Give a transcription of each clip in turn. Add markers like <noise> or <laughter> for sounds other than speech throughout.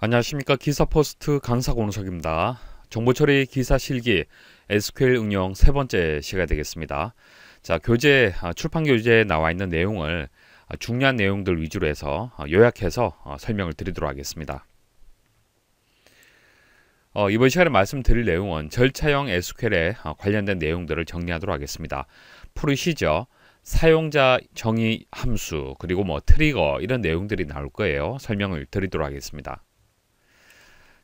안녕하십니까 기사포스트 강사 권우석입니다. 정보처리 기사 실기 SQL 응용 세 번째 시간이 되겠습니다. 자 교재 아, 출판 교재에 나와 있는 내용을 아, 중요한 내용들 위주로 해서 아, 요약해서 어, 설명을 드리도록 하겠습니다. 어, 이번 시간에 말씀드릴 내용은 절차형 SQL에 어, 관련된 내용들을 정리하도록 하겠습니다. 푸르시저 사용자 정의 함수 그리고 뭐 트리거 이런 내용들이 나올 거예요. 설명을 드리도록 하겠습니다.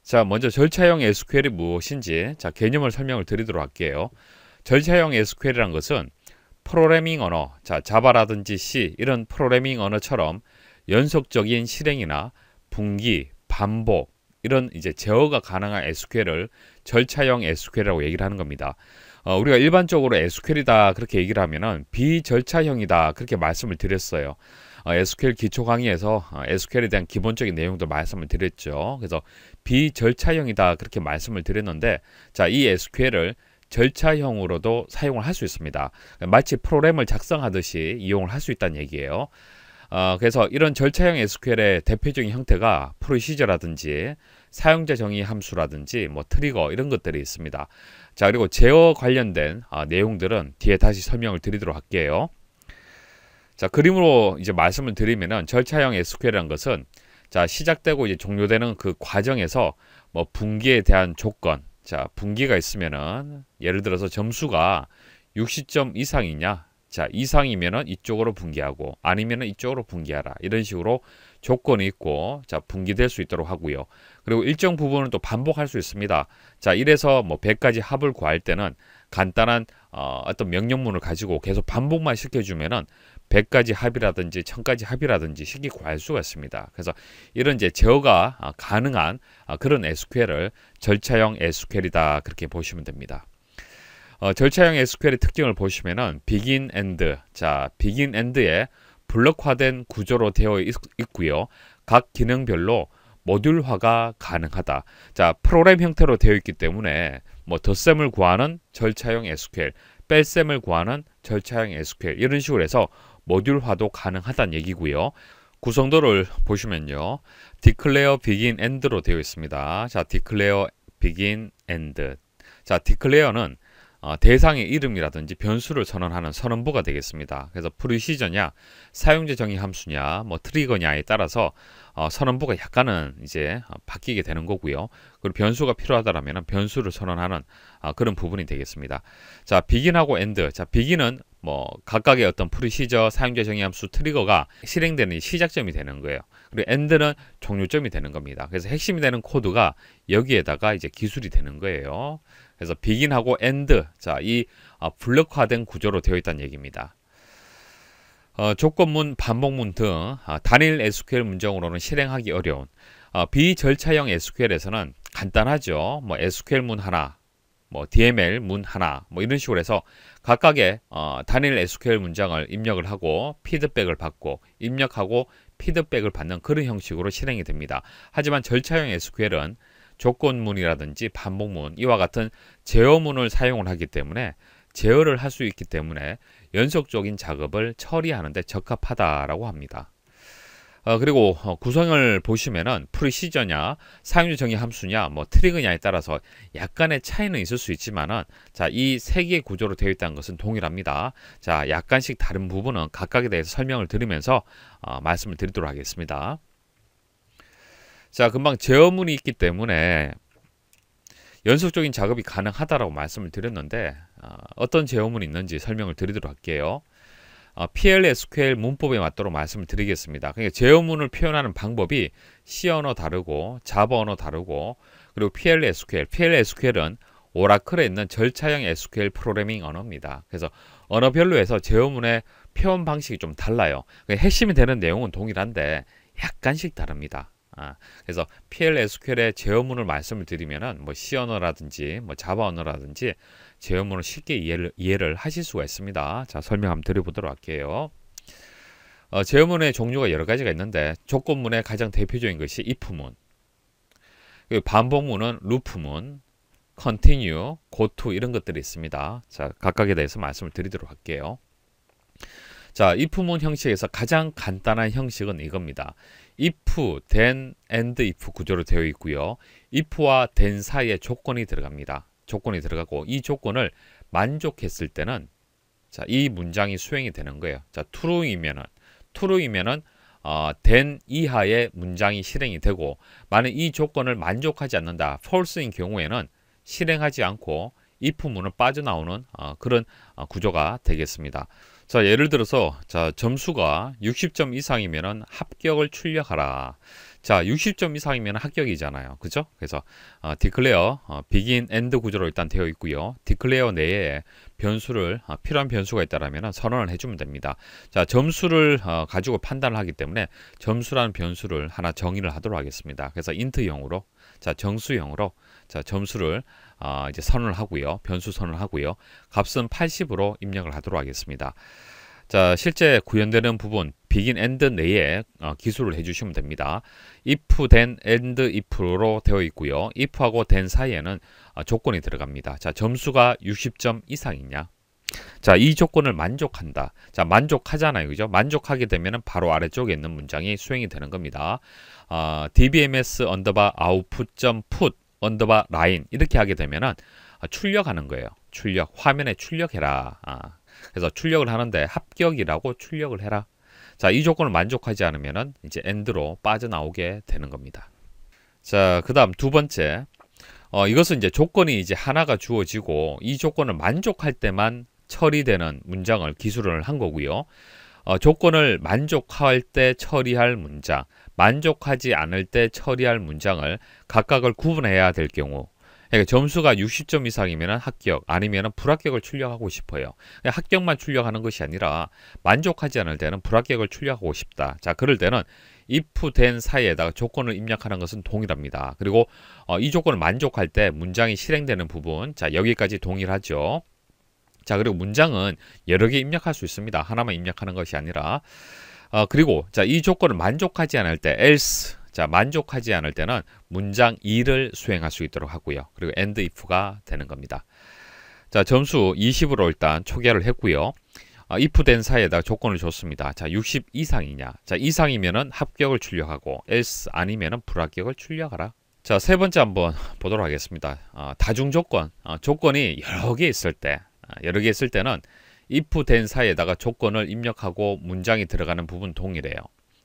자, 먼저 절차형 SQL이 무엇인지 자 개념을 설명을 드리도록 할게요. 절차형 SQL이란 것은 프로그래밍 언어, 자 자바라든지 C 이런 프로그래밍 언어처럼 연속적인 실행이나 분기, 반복 이런 이제 제어가 가능한 SQL을 절차형 SQL이라고 얘기를 하는 겁니다. 어, 우리가 일반적으로 SQL이다 그렇게 얘기를 하면은 비절차형이다 그렇게 말씀을 드렸어요. 어, SQL 기초 강의에서 어, SQL에 대한 기본적인 내용도 말씀을 드렸죠. 그래서 비절차형이다 그렇게 말씀을 드렸는데 자 이 SQL을 절차형으로도 사용을 할 수 있습니다. 마치 프로그램을 작성하듯이 이용을 할 수 있다는 얘기예요. 어, 그래서 이런 절차형 SQL의 대표적인 형태가 프로시저라든지 사용자 정의 함수라든지 뭐 트리거 이런 것들이 있습니다. 자 그리고 제어 관련된 어, 내용들은 뒤에 다시 설명을 드리도록 할게요. 자 그림으로 이제 말씀을 드리면은 절차형 SQL이라는 것은 자 시작되고 이제 종료되는 그 과정에서 뭐 분기에 대한 조건 자 분기가 있으면은 예를 들어서 점수가 60점 이상이냐 자 이상이면은 이쪽으로 분기하고 아니면은 이쪽으로 분기하라 이런 식으로 조건이 있고 자 분기될 수 있도록 하고요 그리고 일정 부분은 또 반복할 수 있습니다 자 이래서 뭐 100까지 합을 구할 때는 간단한 어, 어떤 명령문을 가지고 계속 반복만 시켜주면은 100가지 합이라든지 1000가지 합이라든지 식이 구할 수가 있습니다. 그래서 이런 이제 제어가 아, 가능한 아, 그런 SQL을 절차형 SQL이다 그렇게 보시면 됩니다. 어, 절차형 SQL의 특징을 보시면은 begin end 자 begin end에 블록화된 구조로 되어 있, 있고요. 각 기능별로 모듈화가 가능하다. 자, 프로그램 형태로 되어 있기 때문에 뭐 덧셈을 구하는 절차형 SQL, 뺄셈을 구하는 절차형 SQL 이런 식으로 해서 모듈화도 가능하다는 얘기고요. 구성도를 보시면요. declare begin end로 되어 있습니다. 자, declare begin end. 자, declare는 어, 대상의 이름이라든지 변수를 선언하는 선언부가 되겠습니다. 그래서 프리시저냐, 사용자 정의 함수냐, 뭐 트리거냐에 따라서 어, 선언부가 약간은 이제 어, 바뀌게 되는 거고요. 그리고 변수가 필요하다라면 변수를 선언하는 어, 그런 부분이 되겠습니다. 자, 비긴하고 엔드. 자, 비긴은 뭐 각각의 어떤 프리시저, 사용자 정의함수, 트리거가 실행되는 시작점이 되는 거예요. 그리고 엔드는 종료점이 되는 겁니다. 그래서 핵심이 되는 코드가 여기에다가 이제 기술이 되는 거예요. 그래서 비긴하고 엔드 자이 아, 블록화된 구조로 되어 있다는 얘기입니다. 어, 조건문, 반복문 등 아, 단일 SQL 문장으로는 실행하기 어려운 어, 비절차형 SQL에서는 간단하죠. 뭐 SQL 문 하나 뭐 DML 문 하나 뭐 이런 식으로 해서 각각의 어, 단일 SQL 문장을 입력을 하고 피드백을 받고 입력하고 피드백을 받는 그런 형식으로 실행이 됩니다. 하지만 절차형 SQL은 조건문이라든지 반복문 이와 같은 제어문을 사용을 하기 때문에 제어를 할 수 있기 때문에 연속적인 작업을 처리하는 데 적합하다라고 합니다. 어, 그리고 어, 구성을 보시면은 프리시저냐, 사용료 정의 함수냐, 뭐 트리거냐에 따라서 약간의 차이는 있을 수 있지만은 자, 이 세 개의 구조로 되어 있다는 것은 동일합니다. 자, 약간씩 다른 부분은 각각에 대해서 설명을 드리면서 어, 말씀을 드리도록 하겠습니다. 자, 금방 제어문이 있기 때문에 연속적인 작업이 가능하다라고 말씀을 드렸는데 어, 어떤 제어문이 있는지 설명을 드리도록 할게요. 어, PL SQL 문법에 맞도록 말씀을 드리겠습니다. 그러니까 제어문을 표현하는 방법이 C 언어 다르고 자바 언어 다르고 그리고 PL SQL, PL SQL은 오라클에 있는 절차형 SQL 프로그래밍 언어입니다. 그래서 언어별로 해서 제어문의 표현 방식이 좀 달라요. 그 핵심이 되는 내용은 동일한데 약간씩 다릅니다. 아, 그래서 PL SQL의 제어문을 말씀을 드리면은 뭐 C 언어라든지 뭐 자바 언어라든지 제어문을 쉽게 이해를, 이해를 하실 수가 있습니다. 자, 설명 한번 드려보도록 할게요. 어, 제어문의 종류가 여러 가지가 있는데 조건문의 가장 대표적인 것이 if문, 반복문은 루프문, 컨티뉴, 고투 이런 것들이 있습니다. 자, 각각에 대해서 말씀을 드리도록 할게요. 자, if문 형식에서 가장 간단한 형식은 이겁니다. if, then, and if 구조로 되어 있고요. if와 then 사이에 조건이 들어갑니다. 조건이 들어가고 이 조건을 만족했을 때는 자, 이 문장이 수행이 되는 거예요. 자, true이면은 true이면은 어, then 이하의 문장이 실행이 되고 만약 이 조건을 만족하지 않는다. false인 경우에는 실행하지 않고 if문은 빠져나오는 어, 그런 어, 구조가 되겠습니다. 자, 예를 들어서 자, 점수가 60점 이상이면 합격을 출력하라. 자, 60점 이상이면 합격이잖아요. 그죠? 그래서 어, declare 어, begin end 구조로 일단 되어 있고요. declare 내에 변수를 어, 필요한 변수가 있다라면 선언을 해 주면 됩니다. 자, 점수를 어, 가지고 판단을 하기 때문에 점수라는 변수를 하나 정의를 하도록 하겠습니다. 그래서 int형으로 자, 정수형으로 자, 점수를 아, 이제 선을 하고요. 변수 선을 하고요. 값은 80으로 입력을 하도록 하겠습니다. 자, 실제 구현되는 부분 begin end 내에 어, 기술을 해주시면 됩니다. if then end if로 되어 있고요. if하고 then 사이에는 어, 조건이 들어갑니다. 자, 점수가 60점 이상이냐? 자, 이 조건을 만족한다. 자, 만족하잖아요. 그죠? 만족하게 되면은 바로 아래쪽에 있는 문장이 수행이 되는 겁니다. 아, dbms 언더바 output.put 언더바 라인 이렇게 하게 되면은 아, 출력하는 거예요. 출력 화면에 출력해라. 아, 그래서 출력을 하는데 합격이라고 출력을 해라. 자, 이 조건을 만족하지 않으면은 이제 엔드로 빠져나오게 되는 겁니다. 자, 그다음 두 번째. 어, 이것은 이제 조건이 이제 하나가 주어지고 이 조건을 만족할 때만 처리되는 문장을 기술을 한 거고요. 어, 조건을 만족할 때 처리할 문장. 만족하지 않을 때 처리할 문장을 각각을 구분해야 될 경우 그러니까 점수가 60점 이상이면 합격 아니면 불합격을 출력하고 싶어요. 그러니까 합격만 출력하는 것이 아니라 만족하지 않을 때는 불합격을 출력하고 싶다. 자 그럴 때는 if 된 사이에다가 조건을 입력하는 것은 동일합니다. 그리고 어, 이 조건을 만족할 때 문장이 실행되는 부분 자 여기까지 동일하죠. 자 그리고 문장은 여러 개 입력할 수 있습니다. 하나만 입력하는 것이 아니라 어, 그리고 자, 이 조건을 만족하지 않을 때 else 자, 만족하지 않을 때는 문장 2를 수행할 수 있도록 하고요. 그리고 and if가 되는 겁니다. 자, 점수 20으로 일단 초기화를 했고요. 아, if 된 사이에다 가 조건을 줬습니다. 자, 60 이상이냐. 자, 이상이면은 합격을 출력하고 else 아니면은 불합격을 출력하라. 자, 세 번째 한번 <laughs> 보도록 하겠습니다. 아, 다중 조건. 아, 조건이 여러 개 있을 때, 여러 개 있을 때는 if 된 사이에다가 조건을 입력하고 문장이 들어가는 부분 동일해요.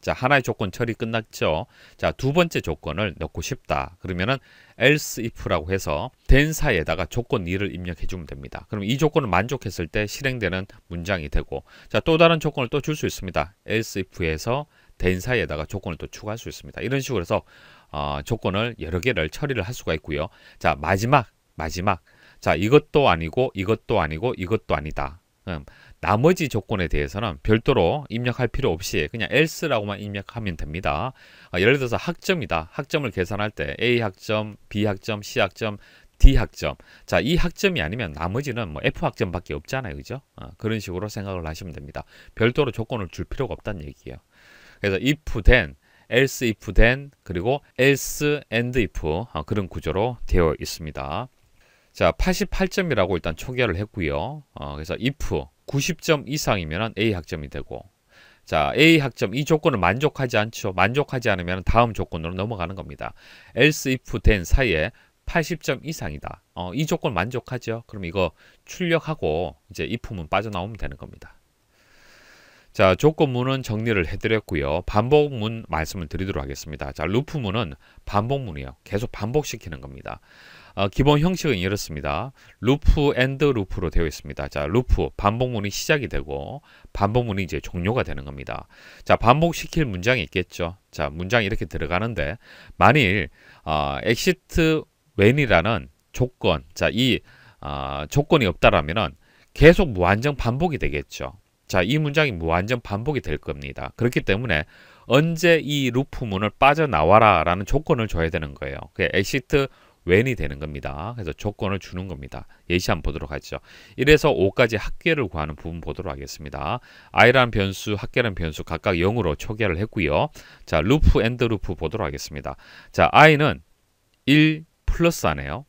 자, 하나의 조건 처리 끝났죠. 자, 두 번째 조건을 넣고 싶다. 그러면은 else if라고 해서 된 사이에다가 조건 2를 입력해 주면 됩니다. 그럼 이 조건을 만족했을 때 실행되는 문장이 되고 자, 또 다른 조건을 또 줄 수 있습니다. else if에서 된 사이에다가 조건을 또 추가할 수 있습니다. 이런 식으로 해서 어, 조건을 여러 개를 처리를 할 수가 있고요. 자, 마지막 마지막 자, 이것도 아니고 이것도 아니고 이것도 아니다. 음, 나머지 조건에 대해서는 별도로 입력할 필요 없이 그냥 else라고만 입력하면 됩니다. 아, 예를 들어서 학점이다. 학점을 계산할 때 A 학점, B 학점, C 학점, D 학점. 자, 이 학점이 아니면 나머지는 뭐 F 학점밖에 없잖아요. 그죠? 어, 그런 식으로 생각을 하시면 됩니다. 별도로 조건을 줄 필요가 없다는 얘기예요. 그래서 if then, else if then, 그리고 else and if 어, 그런 구조로 되어 있습니다. 자, 88점이라고 일단 초기화를 했고요. 어, 그래서 if 90점 이상이면 A 학점이 되고 자, A 학점 이 조건을 만족하지 않죠. 만족하지 않으면 다음 조건으로 넘어가는 겁니다. else if 된 사이에 80점 이상이다. 어, 이 조건 만족하죠. 그럼 이거 출력하고 이제 if문 빠져나오면 되는 겁니다. 자, 조건문은 정리를 해드렸고요. 반복문 말씀을 드리도록 하겠습니다. 자, 루프문은 반복문이에요. 계속 반복시키는 겁니다. 어, 기본 형식은 이렇습니다. 루프 앤드 루프로 되어 있습니다. 자, 루프 반복문이 시작이 되고 반복문이 이제 종료가 되는 겁니다. 자, 반복시킬 문장이 있겠죠. 자, 문장이 이렇게 들어가는데 만일 어, exit when이라는 조건, 자, 이 어, 조건이 없다라면은 계속 무한정 반복이 되겠죠. 자, 이 문장이 무한정 반복이 될 겁니다. 그렇기 때문에 언제 이 루프 문을 빠져나와라 라는 조건을 줘야 되는 거예요. 그 exit when이 되는 겁니다. 그래서 조건을 주는 겁니다. 예시 한번 보도록 하죠. 1에서 5까지 합계를 구하는 부분 보도록 하겠습니다. i라는 변수, 합계라는 변수 각각 0으로 초기화를 했고요. 자, 루프 앤드 루프 보도록 하겠습니다. 자, i는 1 플러스 하네요.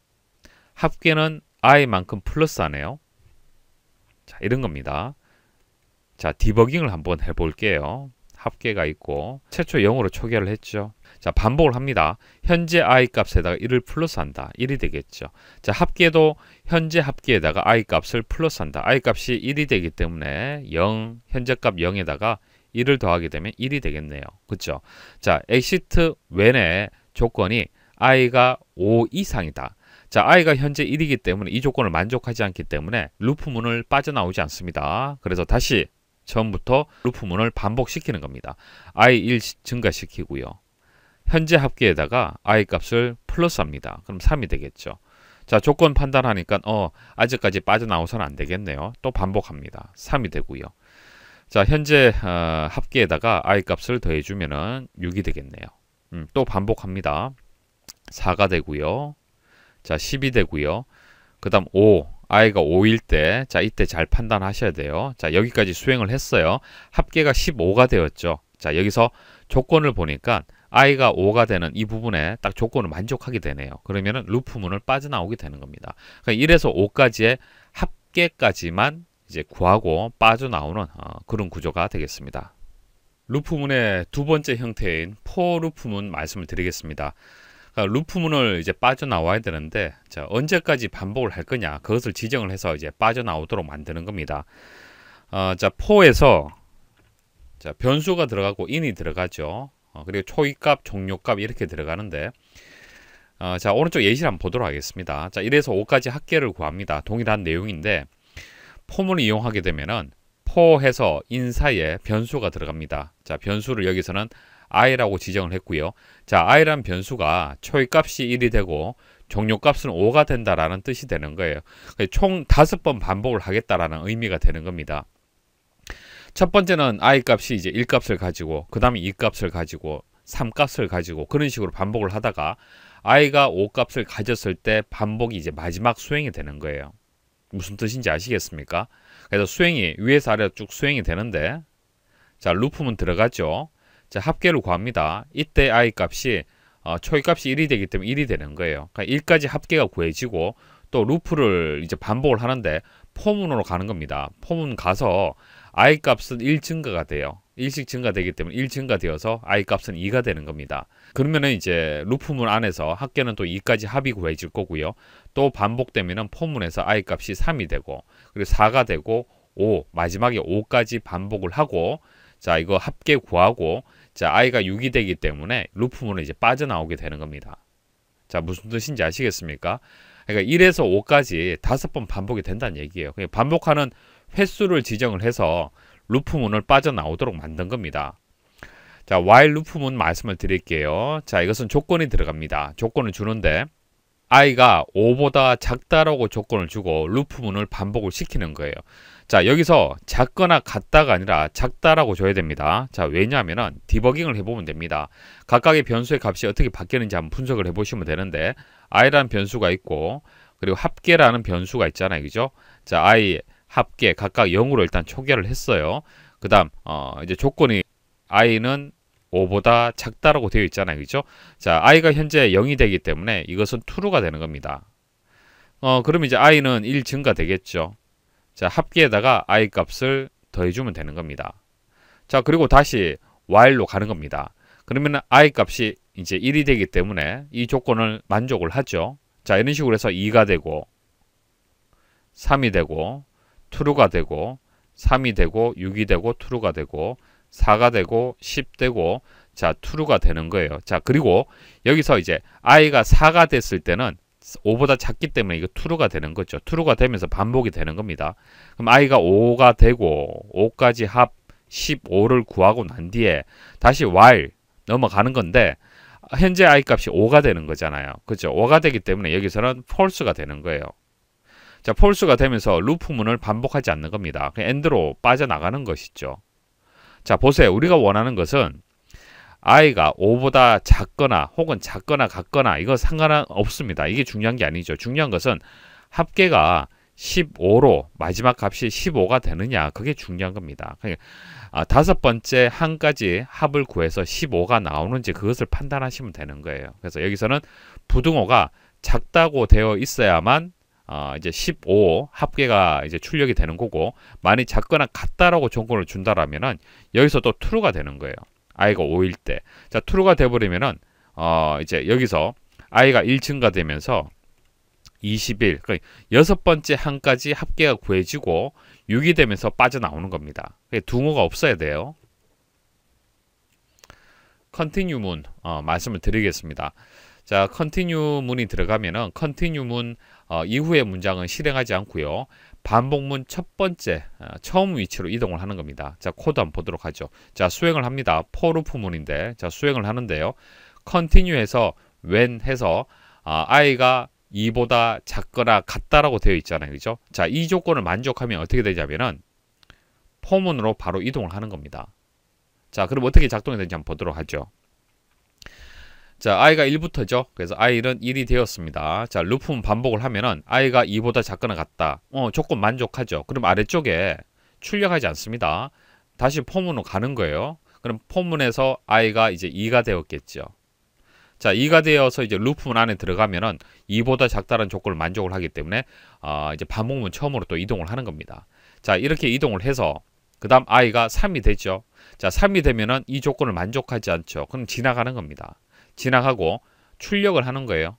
합계는 i만큼 플러스 하네요. 자, 이런 겁니다. 자, 디버깅을 한번 해볼게요. 합계가 있고 최초 0으로 초기화를 했죠. 자, 반복을 합니다. 현재 i 값에다가 1을 플러스한다. 1이 되겠죠. 자, 합계도 현재 합계에다가 i 값을 플러스한다. i 값이 1이 되기 때문에 0, 현재 값 0에다가 1을 더하게 되면 1이 되겠네요. 그렇죠? 자, 엑시트 웬의 조건이 i가 5 이상이다. 자, i가 현재 1이기 때문에 이 조건을 만족하지 않기 때문에 루프 문을 빠져나오지 않습니다. 그래서 다시 처음부터 루프 문을 반복시키는 겁니다. i 1 증가시키고요. 현재 합계에다가 i 값을 플러스합니다. 그럼 3이 되겠죠. 자 조건 판단하니까 어 아직까지 빠져나오선 안 되겠네요. 또 반복합니다. 3이 되고요. 자 현재 어, 합계에다가 i 값을 더해주면은 6이 되겠네요. 음, 또 반복합니다. 4가 되고요. 자 10이 되고요. 그 다음 5아이가 5일 때 자 이때 잘 판단하셔야 돼요. 자 여기까지 수행을 했어요. 합계가 15가 되었죠. 자 여기서 조건을 보니까 i가 5가 되는 이 부분에 딱 조건을 만족하게 되네요. 그러면은 루프 문을 빠져나오게 되는 겁니다. 그러니까 1에서 5까지의 합계까지만 이제 구하고 빠져나오는 어, 그런 구조가 되겠습니다. 루프문의 두 번째 형태인 포 루프문 말씀을 드리겠습니다. 그러니까 루프문을 이제 빠져나와야 되는데 자, 언제까지 반복을 할 거냐 그것을 지정을 해서 이제 빠져나오도록 만드는 겁니다. 어, 자 포에서 자 변수가 들어가고 인이 들어가죠. 어, 그리고 초이값, 종료값 이렇게 들어가는데 어, 자 오른쪽 예시를 한번 보도록 하겠습니다. 자 1에서 5까지 합계를 구합니다. 동일한 내용인데 폼을 이용하게 되면은 포해서 인사에 변수가 들어갑니다. 자 변수를 여기서는 i라고 지정을 했고요. 자 i란 변수가 초이값이 1이 되고 종료값은 5가 된다라는 뜻이 되는 거예요. 그러니까 총 5번 반복을 하겠다라는 의미가 되는 겁니다. 첫 번째는 i 값이 이제 1값을 가지고 그 다음에 2값을 가지고 3값을 가지고 그런 식으로 반복을 하다가 i가 5값을 가졌을 때 반복이 이제 마지막 수행이 되는 거예요. 무슨 뜻인지 아시겠습니까? 그래서 수행이 위에서 아래로 쭉 수행이 되는데 자 루프문 들어가죠. 자 합계를 구합니다. 이때 i 값이 어, 초이값이 1이 되기 때문에 1이 되는 거예요. 그러니까 1까지 합계가 구해지고 또 루프를 이제 반복을 하는데 포문으로 가는 겁니다. 포문 가서 i 값은 1 증가가 돼요. 1씩 증가되기 때문에 1 증가되어서 i 값은 2가 되는 겁니다. 그러면은 이제 루프문 안에서 학계는또 2까지 합이 구해질 거고요. 또반복되면 포문에서 i 값이 3이 되고 그리고 4가 되고 5 마지막에 5까지 반복을 하고 자 이거 합계 구하고 자 i가 6이 되기 때문에 루프문은 이제 빠져나오게 되는 겁니다. 자 무슨 뜻인지 아시겠습니까? 그러니까 1에서 5까지 5번 반복이 된다는 얘기예요. 그냥 반복하는 횟수를 지정을 해서 루프문을 빠져나오도록 만든 겁니다. 자, w h 루프문 말씀을 드릴게요. 자, 이것은 조건이 들어갑니다. 조건을 주는데 i가 5보다 작다라고 조건을 주고 루프문을 반복을 시키는 거예요. 자, 여기서 작거나 같다가 아니라 작다라고 줘야 됩니다. 자, 왜냐하면 디버깅을 해보면 됩니다. 각각의 변수의 값이 어떻게 바뀌는지 한번 분석을 해보시면 되는데 i라는 변수가 있고 그리고 합계라는 변수가 있잖아요. 그죠? 자, i 합계 각각 0으로 일단 초기화를 했어요. 그 다음 어, 이제 조건이 i는 5보다 작다라고 되어 있잖아요. 그죠? 자, i가 현재 0이 되기 때문에 이것은 true가 되는 겁니다. 어, 그럼 이제 i는 1 증가되겠죠. 자, 합계에다가 i 값을 더해주면 되는 겁니다. 자, 그리고 다시 while로 가는 겁니다. 그러면 i 값이 이제 1이 되기 때문에 이 조건을 만족을 하죠. 자, 이런 식으로 해서 2가 되고 3이 되고 투루가 되고 3이 되고 6이 되고 투루가 되고 4가 되고 10 되고 자 투루가 되는 거예요. 자 그리고 여기서 이제 i가 4가 됐을 때는 5보다 작기 때문에 이거 투루가 되는 거죠. 투루가 되면서 반복이 되는 겁니다. 그럼 i가 5가 되고 5까지 합 15를 구하고 난 뒤에 다시 while 넘어가는 건데 현재 i 값이 5가 되는 거잖아요. 그렇죠? 5가 되기 때문에 여기서는 false가 되는 거예요. 자, 폴스가 되면서 루프문을 반복하지 않는 겁니다. 그 엔드로 빠져나가는 것이죠. 자, 보세요. 우리가 원하는 것은 i가 5보다 작거나 혹은 작거나 같거나 이거 상관없습니다. 이게 중요한 게 아니죠. 중요한 것은 합계가 15로 마지막 값이 15가 되느냐 그게 중요한 겁니다. 그러니까 아, 다섯 번째 한 가지 합을 구해서 15가 나오는지 그것을 판단하시면 되는 거예요. 그래서 여기서는 부등호가 작다고 되어 있어야만 어, 이제 15 합계가 이제 출력이 되는 거고 많이 작거나 같다라고 조건을 준다라면은 여기서 또 true가 되는 거예요. i가 5일 때. 자, true가 돼 버리면은 어, 이제 여기서 i가 1 증가되면서 21. 그러니까 여섯 번째 항까지 합계가 구해지고 6이 되면서 빠져나오는 겁니다. 그게두모가 없어야 돼요. 컨티뉴문 어, 말씀을 드리겠습니다. 자, 컨티뉴문이 들어가면은 컨티뉴문 어, 이후의 문장은 실행하지 않고요. 반복문 첫 번째 어, 처음 위치로 이동을 하는 겁니다. 자 코드 한번 보도록 하죠. 자 수행을 합니다. 포르프문인데 자 수행을 하는데요. 컨티뉴해서 when 해서 아, 아이가 2보다 작거나 같다라고 되어 있잖아요. 그죠? 자, 이 조건을 만족하면 어떻게 되냐면은 포문으로 바로 이동을 하는 겁니다. 자, 그럼 어떻게 작동이 되는지 한번 보도록 하죠. 자, i가 1부터죠. 그래서 i는 1이 되었습니다. 자, 루프는 반복을 하면은 i가 2보다 작거나 같다. 어, 조건 만족하죠. 그럼 아래쪽에 출력하지 않습니다. 다시 포문으로 가는 거예요. 그럼 포문에서 i가 이제 2가 되었겠죠. 자, 2가 되어서 이제 루프문 안에 들어가면은 2보다 작다는 조건을 만족을 하기 때문에 어, 이제 반복문 처음으로 또 이동을 하는 겁니다. 자, 이렇게 이동을 해서 그다음 i가 3이 되죠. 자, 3이 되면은 이 조건을 만족하지 않죠. 그럼 지나가는 겁니다. 진학하고 출력을 하는 거예요.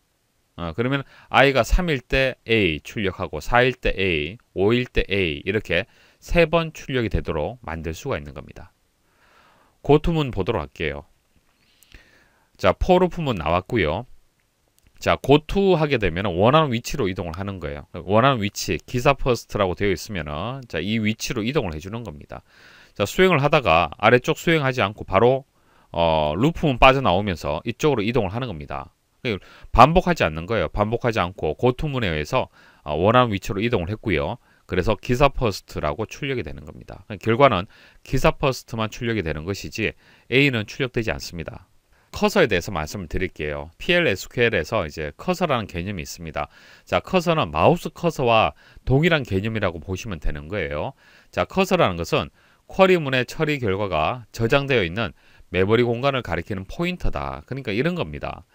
어, 그러면 아이가 3일 때 A 출력하고 4일 때 A, 5일 때 A 이렇게 세 번 출력이 되도록 만들 수가 있는 겁니다. 고투문 보도록 할게요. 자, 포루프문 나왔고요. 자, 고투 하게 되면 원하는 위치로 이동을 하는 거예요. 원하는 위치, 기사 퍼스트라고 되어 있으면 자, 이 위치로 이동을 해 주는 겁니다. 자, 수행을 하다가 아래쪽 수행하지 않고 바로 어, 루프문 빠져나오면서 이쪽으로 이동을 하는 겁니다. 반복하지 않는 거예요. 반복하지 않고 고투문에 의해서 어, 원하는 위치로 이동을 했고요. 그래서 기사 퍼스트라고 출력이 되는 겁니다. 그러니까 결과는 기사 퍼스트만 출력이 되는 것이지 A는 출력되지 않습니다. 커서에 대해서 말씀을 드릴게요. PLSQL에서 이제 커서라는 개념이 있습니다. 자, 커서는 마우스 커서와 동일한 개념이라고 보시면 되는 거예요. 자, 커서라는 것은 쿼리문의 처리 결과가 저장되어 있는 매버리 공간을 가리키는 포인터다. 그러니까 이런 겁니다.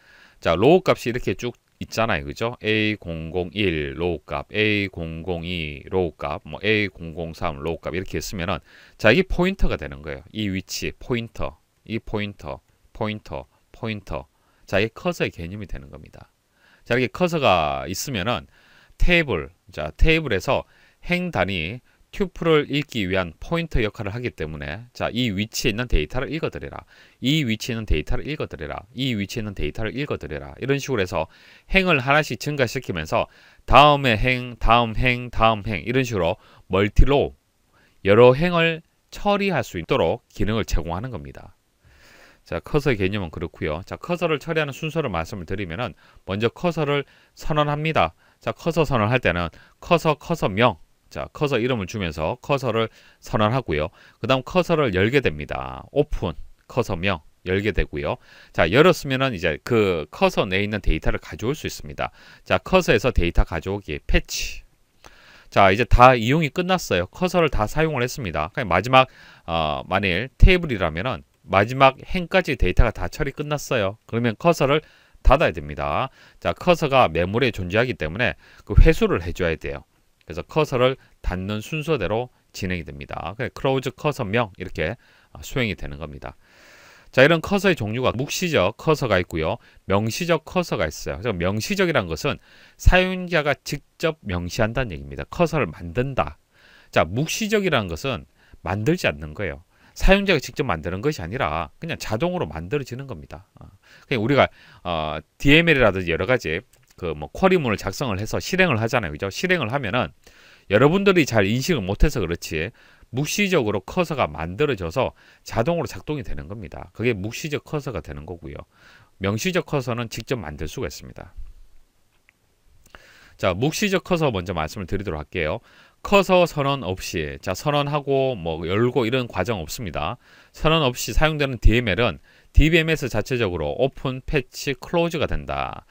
자, 로우 값이 이렇게 쭉 있잖아요. 그죠? A001 로우 값, A002 로우 값, 뭐 A003 로우 값 이렇게 했으면은 자, 이게 포인터가 되는 거예요. 이 위치 포인터. 이 포인터, 포인터, 포인터. 자, 이게 커서의 개념이 되는 겁니다. 자, 이렇게 커서가 있으면은 테이블, 자, 테이블에서 행 단위 튜플을 읽기 위한 포인터 역할을 하기 때문에 자 이 위치에 있는 데이터를 읽어드려라이 위치에 있는 데이터를 읽어드려라이 위치에 있는 데이터를 읽어드려라 이런 식으로 해서 행을 하나씩 증가시키면서 다음의 행 다음 행 다음 행 이런 식으로 멀티로 여러 행을 처리할 수 있도록 기능을 제공하는 겁니다 자 커서의 개념은 그렇고요 자 커서를 처리하는 순서를 말씀을 드리면은 먼저 커서를 선언합니다 자 커서 선언할 때는 커서 커서명 자, 커서 이름을 주면서 커서를 선언하고요. 그 다음 커서를 열게 됩니다. 오픈 커서명 열게 되고요. 자, 열었으면은 이제 그 커서 내에 있는 데이터를 가져올 수 있습니다. 자, 커서에서 데이터 가져오기 패치. 자, 이제 다 이용이 끝났어요. 커서를 다 사용을 했습니다. 그냥 그러니까 마지막 어, 만일 테이블이라면은 마지막 행까지 데이터가 다 처리 끝났어요. 그러면 커서를 닫아야 됩니다. 자, 커서가 메모리에 존재하기 때문에 그 회수를 해줘야 돼요. 그래서 커서를 닫는 순서대로 진행이 됩니다. 그래서 커서명 이렇게 아, 수행이 되는 겁니다. 자 이런 커서의 종류가 묵시적 커서가 있고요. 명시적 커서가 있어요. 그래서 명시적이란 것은 사용자가 직접 명시한다는 얘기입니다. 커서를 만든다. 자 묵시적이라는 것은 만들지 않는 거예요. 사용자가 직접 만드는 것이 아니라 그냥 자동으로 만들어지는 겁니다. 아, 그냥 우리가 어, DML이라든지 여러 가지 그뭐 쿼리문을 작성을 해서 실행을 하잖아요. 그죠? 실행을 하면은 여러분들이 잘 인식을 못해서 그렇지 묵시적으로 커서가 만들어져서 자동으로 작동이 되는 겁니다. 그게 묵시적 커서가 되는 거고요. 명시적 커서는 직접 만들 수가 있습니다. 자, 묵시적 커서 먼저 말씀을 드리도록 할게요. 커서 선언 없이 자 선언하고 뭐 열고 이런 과정 없습니다. 선언 없이 사용되는 DML은 DBMS 자체적으로 오픈, 패치, 클로즈가 된다.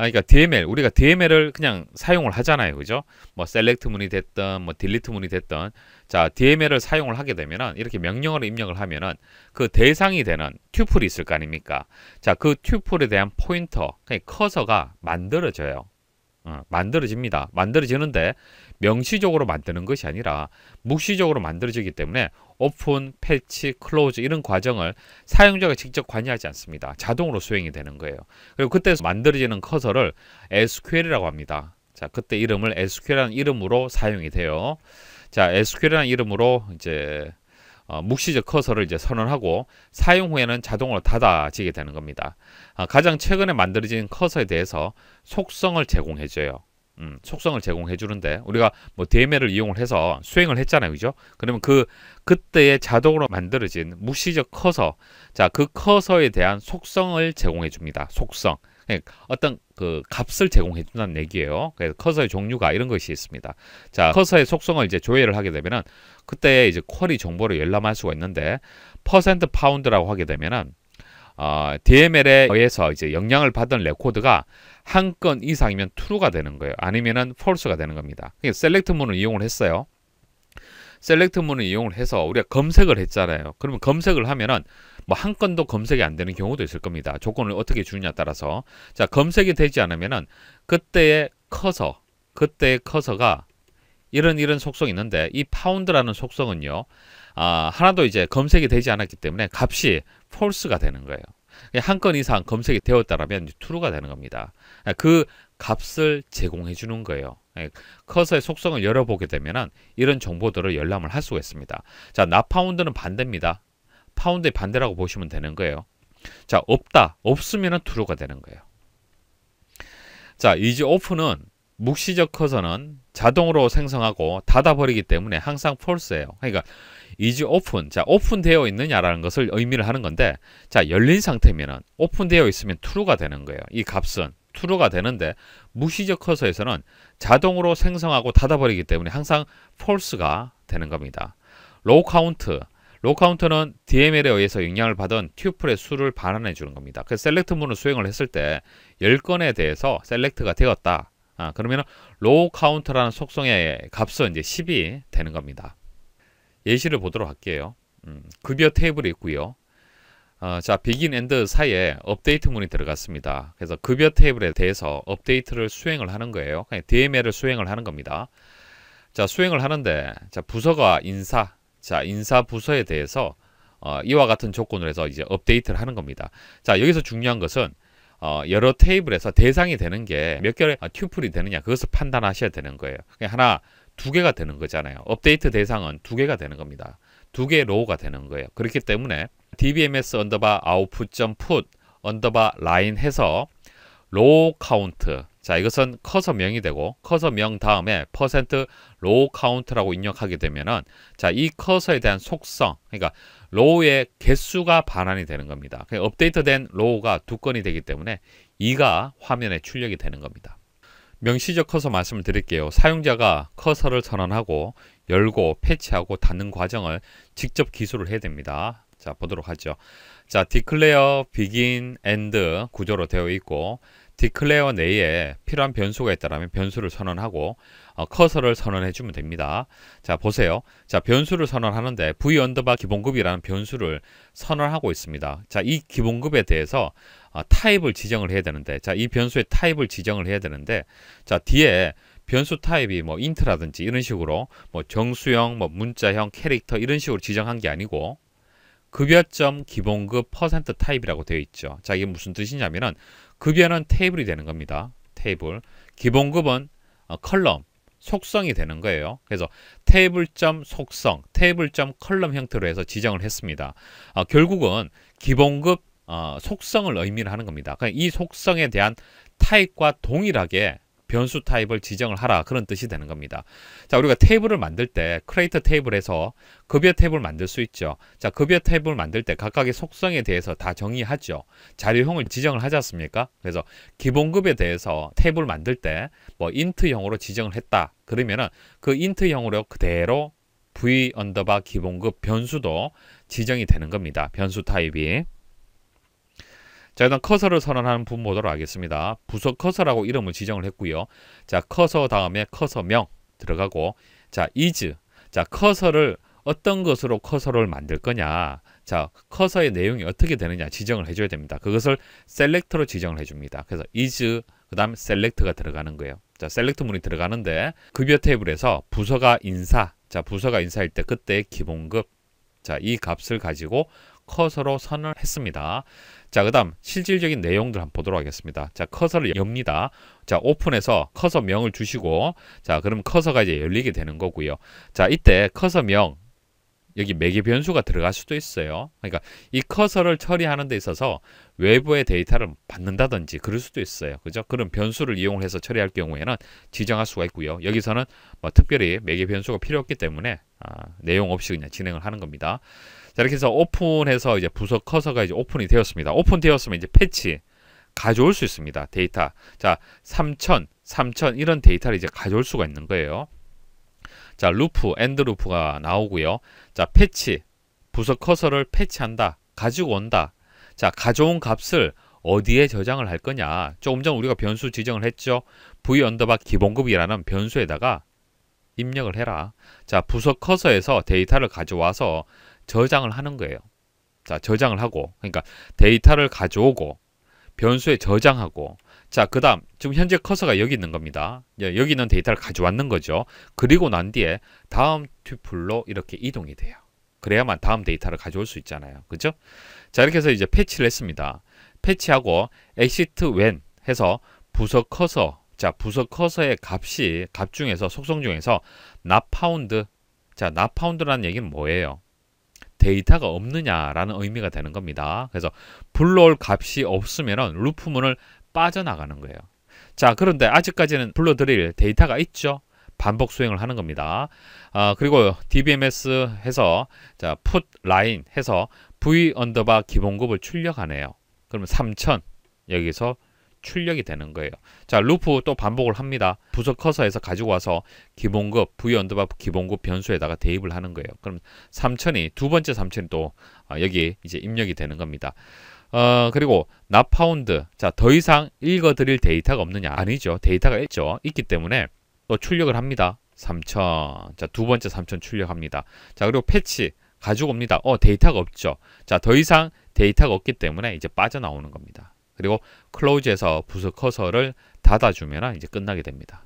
아, 그러니까 DML 우리가 DML을 그냥 사용을 하잖아요, 그죠? 뭐 셀렉트 문이 됐던 뭐 딜리트 문이 됐던 자 DML을 사용을 하게 되면은 이렇게 명령어를 입력을 하면은 그 대상이 되는 튜플이 있을 거 아닙니까? 자 그 튜플에 대한 포인터, 그러 그러니까 커서가 만들어져요. 어, 만들어집니다. 만들어지는데 명시적으로 만드는 것이 아니라 묵시적으로 만들어지기 때문에 오픈, 패치, 클로즈 이런 과정을 사용자가 직접 관여하지 않습니다. 자동으로 수행이 되는 거예요. 그리고 그때 만들어지는 커서를 SQL이라고 합니다. 자, 그때 이름을 SQL이라는 이름으로 사용이 돼요. 자, SQL이라는 이름으로 이제 어, 묵시적 커서를 이제 선언하고 사용 후에는 자동으로 닫아지게 되는 겁니다. 아, 가장 최근에 만들어진 커서에 대해서 속성을 제공해줘요. 음, 속성을 제공해 주는데 우리가 뭐 DML을 이용을 해서 수행을 했잖아요. 그죠? 그러면 그 그때에 자동으로 만들어진 무시적 커서 자, 그 커서에 대한 속성을 제공해 줍니다. 속성. 그러니까 어떤 그 값을 제공해 준다는 얘기예요. 그래서 커서의 종류가 이런 것이 있습니다. 자, 커서의 속성을 이제 조회를 하게 되면은 그때 이제 쿼리 정보를 열람할 수가 있는데 퍼센트 파운드라고 하게 되면은 어, DML에 의해서 이제 영향을 받은 레코드가 한 건 이상이면 true가 되는 거예요. 아니면은 false가 되는 겁니다. 그러니까 s e l 문을 이용을 했어요. 셀렉트 문을 이용을 해서 우리가 검색을 했잖아요. 그러면 검색을 하면은 뭐한 건도 검색이 안 되는 경우도 있을 겁니다. 조건을 어떻게 주느냐에 따라서 자 검색이 되지 않으면은 그때의 커서 그때의 커서가 이런 이런 속성이 있는데 이 파운드라는 속성은요 아, 하나도 이제 검색이 되지 않았기 때문에 값이 false가 되는 거예요. 한 건 이상 검색이 되었다라면 true가 되는 겁니다. 아, 그 값을 제공해 주는 거예요. 예, 커서의 속성을 열어보게 되면 이런 정보들을 열람을 할 수가 있습니다. 자, 나파운드는 반대입니다. 파운드의 반대라고 보시면 되는 거예요. 자, 없다. 없으면은 true가 되는 거예요. 자, 이제 off는 묵시적 커서는 자동으로 생성하고 닫아버리기 때문에 항상 false예요. 그러니까 is open, 자 open 되어 있느냐라는 것을 의미를 하는 건데 자 열린 상태면은 open 되어 있으면 true가 되는 거예요. 이 값은 true가 되는데 무시적 커서에서는 자동으로 생성하고 닫아버리기 때문에 항상 false가 되는 겁니다. low count, 로 카운터는 DML에 의해서 영향을 받은 튜플의 수를 반환해 주는 겁니다. 그 셀렉트 문을 수행을 했을 때 10건에 대해서 셀렉트가 되었다. 아, 그러면 로우 카운터라는 속성의 값은 이제 10이 되는 겁니다. 예시를 보도록 할게요. 음, 급여 테이블이 있고요. 어, 자, begin and 사이에 업데이트 문이 들어갔습니다. 그래서 급여 테이블에 대해서 업데이트를 수행을 하는 거예요. DML을 수행을 하는 겁니다. 자, 수행을 하는데 자, 부서가 인사, 자 인사 부서에 대해서 어, 이와 같은 조건으로 해서 이제 업데이트를 하는 겁니다. 자 여기서 중요한 것은 어, 여러 테이블에서 대상이 되는 게 몇 개의 아, 튜플이 되느냐 그것을 판단하셔야 되는 거예요. 하나 두 개가 되는 거잖아요. 업데이트 대상은 두 개가 되는 겁니다. 두 개의 로우가 되는 거예요. 그렇기 때문에 dbms 언더바 output.put 언더바 라인 해서 로우 카운트 자 이것은 커서 명이 되고 커서 명 다음에 퍼센트 로우 카운트라고 입력하게 되면은 자 이 커서에 대한 속성 그러니까 로우의 개수가 반환이 되는 겁니다. 그러니까 업데이트된 로우가 두 건이 되기 때문에 2가 화면에 출력이 되는 겁니다. 명시적 커서 말씀을 드릴게요. 사용자가 커서를 선언하고 열고 패치하고 닫는 과정을 직접 기술을 해야 됩니다. 자 보도록 하죠. 자 declare begin end 구조로 되어 있고 디클레어 내에 필요한 변수가 있다면 변수를 선언하고 어, 커서를 선언해 주면 됩니다. 자 보세요. 자 변수를 선언하는데 v 언더바 기본급이라는 변수를 선언하고 있습니다. 자 이 기본급에 대해서 어, 타입을 지정을 해야 되는데 자 이 변수의 타입을 지정을 해야 되는데 자 뒤에 변수 타입이 뭐 인트라든지 이런 식으로 뭐 정수형, 뭐 문자형, 캐릭터 이런 식으로 지정한 게 아니고 급여점 기본급 퍼센트 타입이라고 되어 있죠. 자 이게 무슨 뜻이냐면은 급여는 테이블이 되는 겁니다. 테이블. 기본급은 어, 컬럼, 속성이 되는 거예요. 그래서 테이블점 속성, 테이블점 컬럼 형태로 해서 지정을 했습니다. 어, 결국은 기본급 어, 속성을 의미 하는 겁니다. 그러니까 이 속성에 대한 타입과 동일하게 변수 타입을 지정을 하라 그런 뜻이 되는 겁니다. 자 우리가 테이블을 만들 때 크레이터 테이블에서 급여 테이블 만들 수 있죠. 자 급여 테이블 만들 때 각각의 속성에 대해서 다 정의하죠. 자료형을 지정을 하지 않습니까? 그래서 기본급에 대해서 테이블 만들 때 뭐 인트형으로 지정을 했다. 그러면은 그 인트형으로 그대로 v 언더바 기본급 변수도 지정이 되는 겁니다. 변수 타입이. 자 일단 커서를 선언하는 분모도로 하겠습니다. 부서 커서라고 이름을 지정을 했고요. 자 커서 다음에 커서명 들어가고 자 is 자 커서를 어떤 것으로 커서를 만들 거냐 자 커서의 내용이 어떻게 되느냐 지정을 해줘야 됩니다. 그것을 셀렉터로 지정을 해줍니다. 그래서 is 그 다음 셀렉트가 들어가는 거예요. 자, 셀렉트 문이 들어가는데 급여 테이블에서 부서가 인사, 자, 부서가 인사일 때그때 기본급, 자, 이 값을 가지고 커서로 선언했습니다. 자, 그 다음 실질적인 내용들 한번 보도록 하겠습니다. 자, 커서를 엽니다. 자, 오픈해서 커서 명을 주시고 자, 그럼 커서가 이제 열리게 되는 거고요. 자, 이때 커서 명 여기 매개 변수가 들어갈 수도 있어요. 그러니까 이 커서를 처리하는 데 있어서 외부의 데이터를 받는다든지 그럴 수도 있어요. 그죠? 그런 변수를 이용 해서 처리할 경우에는 지정할 수가 있고요. 여기서는 뭐 특별히 매개 변수가 필요 없기 때문에 아, 내용 없이 그냥 진행을 하는 겁니다. 자, 이렇게 해서 오픈해서 이제 부서 커서가 이제 오픈이 되었습니다. 오픈되었으면 이제 패치 가져올 수 있습니다. 데이터. 자, 3000, 3000 이런 데이터를 이제 가져올 수가 있는 거예요. 자, 루프, 엔드 루프가 나오고요. 자, 패치. 부서 커서를 패치한다. 가지고 온다. 자, 가져온 값을 어디에 저장을 할 거냐. 조금 전 우리가 변수 지정을 했죠. v 언더바 기본급이라는 변수에다가 입력을 해라. 자, 부서 커서에서 데이터를 가져와서 저장을 하는 거예요. 자, 저장을 하고 그러니까 데이터를 가져오고 변수에 저장하고 자, 그다음 지금 현재 커서가 여기 있는 겁니다. 예, 여기 는 데이터를 가져왔는 거죠. 그리고 난 뒤에 다음 튜플로 이렇게 이동이 돼요. 그래야만 다음 데이터를 가져올 수 있잖아요. 그죠? 자, 이렇게 해서 이제 패치를 했습니다. 패치하고 exit when 해서 부서 커서 자, 부서 커서의 값이 값 중에서 속성 중에서 not found 자, not found라는 얘기는 뭐예요? 데이터가 없느냐라는 의미가 되는 겁니다. 그래서 불러올 값이 없으면 루프문을 빠져나가는 거예요. 자 그런데 아직까지는 불러드릴 데이터가 있죠. 반복 수행을 하는 겁니다. 아, 그리고 DBMS 해서 자 put line 해서 v 언더바 기본급을 출력하네요. 그러면 3000 여기서 출력이 되는 거예요. 자, 루프 또 반복을 합니다. 부석 커서에서 가지고 와서 기본급, v 언더바 기본급 변수에다가 대입을 하는 거예요. 그럼 3천이, 두 번째 3천이 또 어, 여기 이제 입력이 되는 겁니다. 어, 그리고 나파운드. 자, 더 이상 읽어드릴 데이터가 없느냐? 아니죠. 데이터가 있죠. 있기 때문에 또 출력을 합니다. 3천. 자, 두 번째 3천 출력합니다. 자, 그리고 패치. 가지고 옵니다. 어, 데이터가 없죠. 자, 더 이상 데이터가 없기 때문에 이제 빠져나오는 겁니다. 그리고 클로즈에서 부스 커서를 닫아주면 이제 끝나게 됩니다.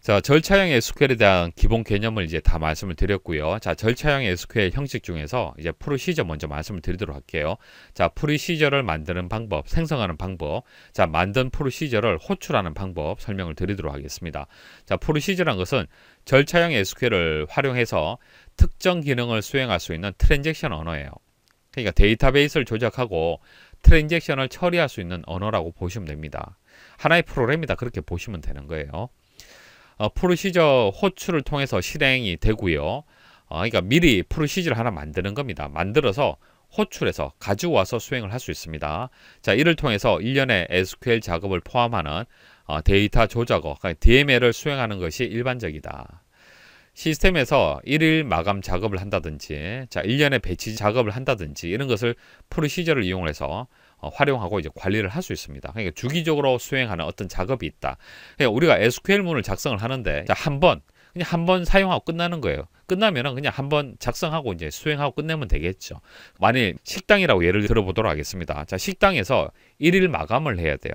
자, 절차형 SQL에 대한 기본 개념을 이제 다 말씀을 드렸고요. 자, 절차형 SQL 형식 중에서 이제 프로시저 먼저 말씀을 드리도록 할게요. 자, 프로시저를 만드는 방법, 생성하는 방법, 자, 만든 프로시저를 호출하는 방법 설명을 드리도록 하겠습니다. 자, 프로시저란 것은 절차형 SQL을 활용해서 특정 기능을 수행할 수 있는 트랜잭션 언어예요. 그러니까 데이터베이스를 조작하고 트랜잭션을 처리할 수 있는 언어라고 보시면 됩니다. 하나의 프로그램이다 그렇게 보시면 되는 거예요. 어, 프로시저 호출을 통해서 실행이 되고요. 어, 그러니까 미리 프로시저를 하나 만드는 겁니다. 만들어서 호출해서 가져와서 수행을 할 수 있습니다. 자, 이를 통해서 일련의 SQL 작업을 포함하는 어, 데이터 조작어, 그러니까 DML을 수행하는 것이 일반적이다. 시스템에서 일일 마감 작업을 한다든지 자 1년의 배치 작업을 한다든지 이런 것을 프로시저를 이용 해서 어, 활용하고 이제 관리를 할 수 있습니다. 그러니까 주기적으로 수행하는 어떤 작업이 있다. 그러니까 우리가 SQL문을 작성을 하는데 한번 그냥 한 번 사용하고 끝나는 거예요. 끝나면은 그냥 한 번 작성하고 이제 수행하고 끝내면 되겠죠. 만일 식당이라고 예를 들어보도록 하겠습니다. 자, 식당에서 일일 마감을 해야 돼요.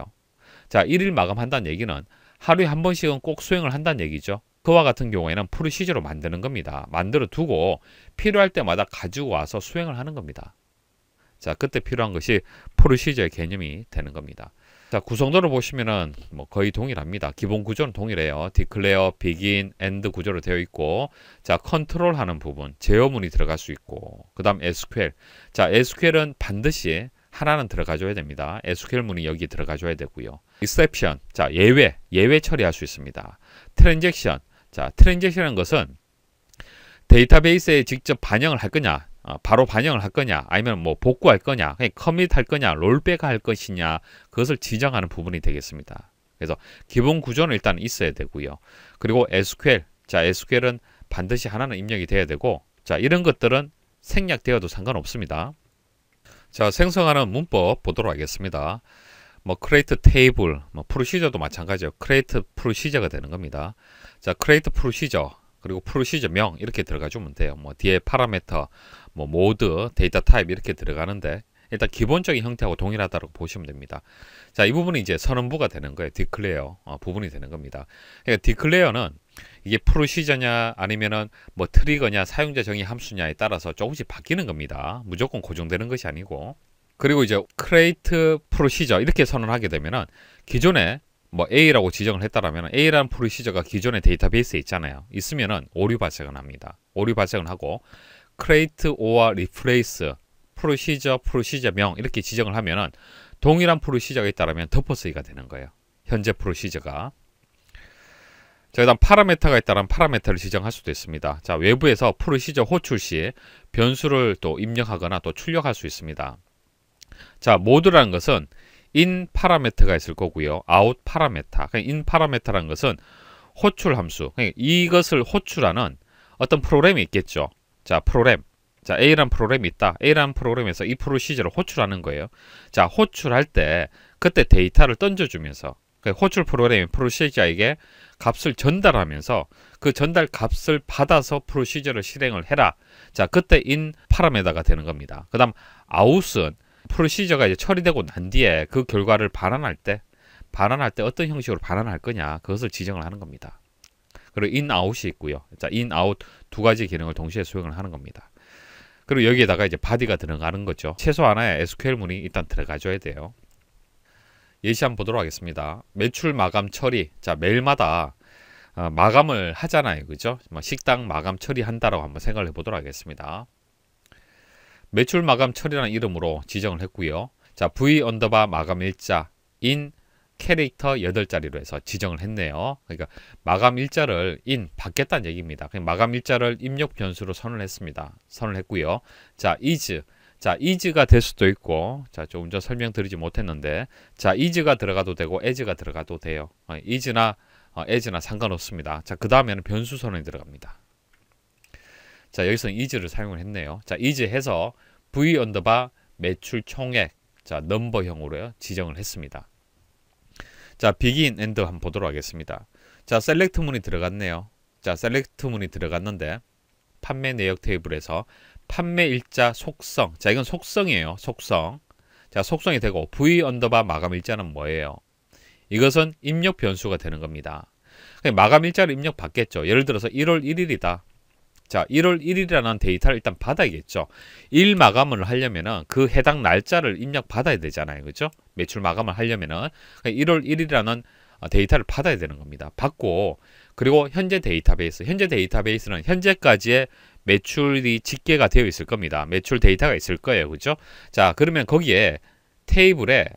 자, 일일 마감한다는 얘기는 하루에 한 번씩은 꼭 수행을 한다는 얘기죠. 그와 같은 경우에는 프로시저로 만드는 겁니다. 만들어 두고 필요할 때마다 가지고 와서 수행을 하는 겁니다. 자, 그때 필요한 것이 프로시저의 개념이 되는 겁니다. 자, 구성도를 보시면은 뭐 거의 동일합니다. 기본 구조는 동일해요. d 클레어 비긴, 엔드 구조로 되어 있고, 자, 컨트롤 하는 부분, 제어문이 들어갈 수 있고, 그 다음 SQL. 자, SQL은 반드시 하나는 들어가줘야 됩니다. SQL 문이 여기 들어가줘야 되고요. exception, 자, 예외, 예외 처리할 수 있습니다. transaction, 자, 트랜잭션이라는 것은 데이터베이스에 직접 반영을 할 거냐, 어, 바로 반영을 할 거냐, 아니면 뭐 복구할 거냐, 그냥 커밋 할 거냐, 롤백 할 것이냐, 그것을 지정하는 부분이 되겠습니다. 그래서 기본 구조는 일단 있어야 되고요. 그리고 SQL, 자 SQL은 반드시 하나는 입력이 돼야 되고, 자 이런 것들은 생략되어도 상관없습니다. 자 생성하는 문법 보도록 하겠습니다. 뭐 create table, 뭐 procedure도 마찬가지예요. create procedure가 되는 겁니다. 자, create procedure 그리고 procedure명 이렇게 들어가 주면 돼요. 뭐 뒤에 파라메터, 뭐 모드, 데이터 타입 이렇게 들어가는데 일단 기본적인 형태하고 동일하다고 보시면 됩니다. 자, 이 부분이 이제 선언부가 되는 거예요. declare 어, 부분이 되는 겁니다. 그러니까 declare는 이게 프로시저냐 아니면은 뭐 트리거냐 사용자 정의 함수냐에 따라서 조금씩 바뀌는 겁니다. 무조건 고정되는 것이 아니고 그리고 이제 크레이트 프로시저 이렇게 선언하게 되면은 기존에 뭐 A라고 지정을 했다라면 A라는 프로시저가 기존의 데이터베이스에 있잖아요. 있으면은 오류 발생을 합니다. 오류 발생을 하고 크레이트 오와 리 r 레이스 프로시저 프로시저명 이렇게 지정을 하면은 동일한 프로시저가 있다라면 덮어쓰기가 되는 거예요. 현재 프로시저가 자 일단 파라메타가있다면파라메타를 지정할 수도 있습니다. 자 외부에서 프로시저 호출 시 변수를 또 입력하거나 또 출력할 수 있습니다. 자, 모드라는 것은 인 파라메터가 있을 거고요. 아웃 파라메터. 인 파라메터라는 것은 호출 함수. 그러니까 이것을 호출하는 어떤 프로그램이 있겠죠. 자, 프로그램. 자, A라는 프로그램이 있다. A라는 프로그램에서 이 프로시저를 호출하는 거예요. 자, 호출할 때 그때 데이터를 던져주면서 그 호출 프로그램이 프로시저에게 값을 전달하면서 그 전달 값을 받아서 프로시저를 실행을 해라. 자, 그때 인 파라메다가 되는 겁니다. 그 다음 아웃은 프로시저가 이제 처리되고 난 뒤에 그 결과를 반환할 때 반환할 때 어떤 형식으로 반환할 거냐 그것을 지정을 하는 겁니다. 그리고 인아웃이 있고요. 자, 인아웃 두 가지 기능을 동시에 수행을 하는 겁니다. 그리고 여기에다가 이제 바디가 들어가는 거죠. 최소 하나의 SQL 문이 일단 들어가줘야 돼요. 예시 한번 보도록 하겠습니다. 매출 마감 처리. 자, 매일마다 어, 마감을 하잖아요. 그죠? 뭐 식당 마감 처리한다라고 한번 생각을 해보도록 하겠습니다. 매출 마감 처리라는 이름으로 지정을 했고요. 자, V 언더바 마감 일자 인 캐릭터 8자리로 해서 지정을 했네요. 그러니까 마감 일자를 인 받겠다는 얘기입니다. 그냥 마감 일자를 입력 변수로 선을 했습니다. 선을 했고요. 자, is 자, is가 될 수도 있고, 자, 조금 전 설명드리지 못했는데, 자, is가 들어가도 되고, as가 들어가도 돼요. is나, 어, as나 어, 상관없습니다. 자, 그 다음에는 변수 선언이 들어갑니다. 자, 여기서이즈를 사용을 했네요. 자, 이즈 해서 v 언더바 매출 총액 자, 넘버형으로 지정을 했습니다. 자, begin and 한번 보도록 하겠습니다. 자, 셀렉트 문이 들어갔네요. 자, 셀렉트 문이 들어갔는데 판매 내역 테이블에서 판매 일자 속성. 자, 이건 속성이에요. 속성. 자, 속성이 되고 v 언더바 마감 일자는 뭐예요? 이것은 입력 변수가 되는 겁니다. 마감 일자를 입력 받겠죠. 예를 들어서 1월 1일이다. 자, 1월 1일이라는 데이터를 일단 받아야겠죠. 일 마감을 하려면은 그 해당 날짜를 입력 받아야 되잖아요. 그죠? 매출 마감을 하려면은 1월 그러니까 1일이라는 어, 데이터를 받아야 되는 겁니다. 받고 그리고 현재 데이터베이스, 현재 데이터베이스는 현재까지의 매출이 집계가 되어 있을 겁니다. 매출 데이터가 있을 거예요. 그죠? 자, 그러면 거기에 테이블에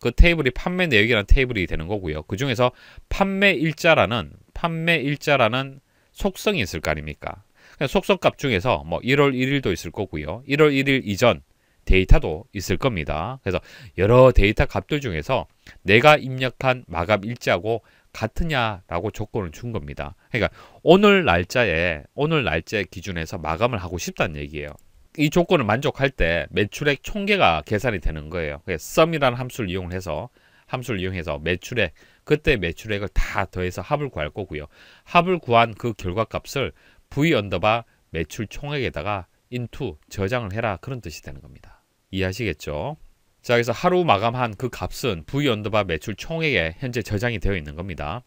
그 테이블이 판매 내역이라는 테이블이 되는 거고요. 그 중에서 판매 일자라는 판매 일자라는 속성이 있을 거 아닙니까? 그러니까 속성값 중에서 뭐 1월 1일도 있을 거고요. 1월 1일 이전 데이터도 있을 겁니다. 그래서 여러 데이터 값들 중에서 내가 입력한 마감 일자하고 같으냐라고 조건을 준 겁니다. 그러니까 오늘 날짜에 오늘 날짜 기준에서 마감을 하고 싶다는 얘기예요. 이 조건을 만족할 때 매출액 총계가 계산이 되는 거예요. 그래서 썸이라는 함수를 이용해서 함수를 이용해서 매출액 그때 매출액을 다 더해서 합을 구할 거고요. 합을 구한 그 결과값을 v 언더바 매출 총액에다가 인투 저장을 해라 그런 뜻이 되는 겁니다. 이해하시겠죠? 자 그래서 하루 마감한 그 값은 v 언더바 매출 총액에 현재 저장이 되어 있는 겁니다.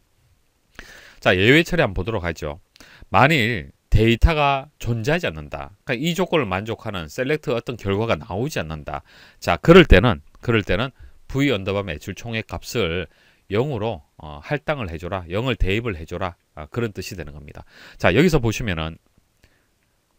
자 예외 처리 한번 보도록 하죠. 만일 데이터가 존재하지 않는다. 그러니까 이 조건을 만족하는 셀렉트 어떤 결과가 나오지 않는다. 자 그럴 때는 그럴 때는 v 언더바 매출 총액 값을 0으로 어, 할당을 해줘라. 0을 대입을 해줘라. 아, 그런 뜻이 되는 겁니다. 자 여기서 보시면은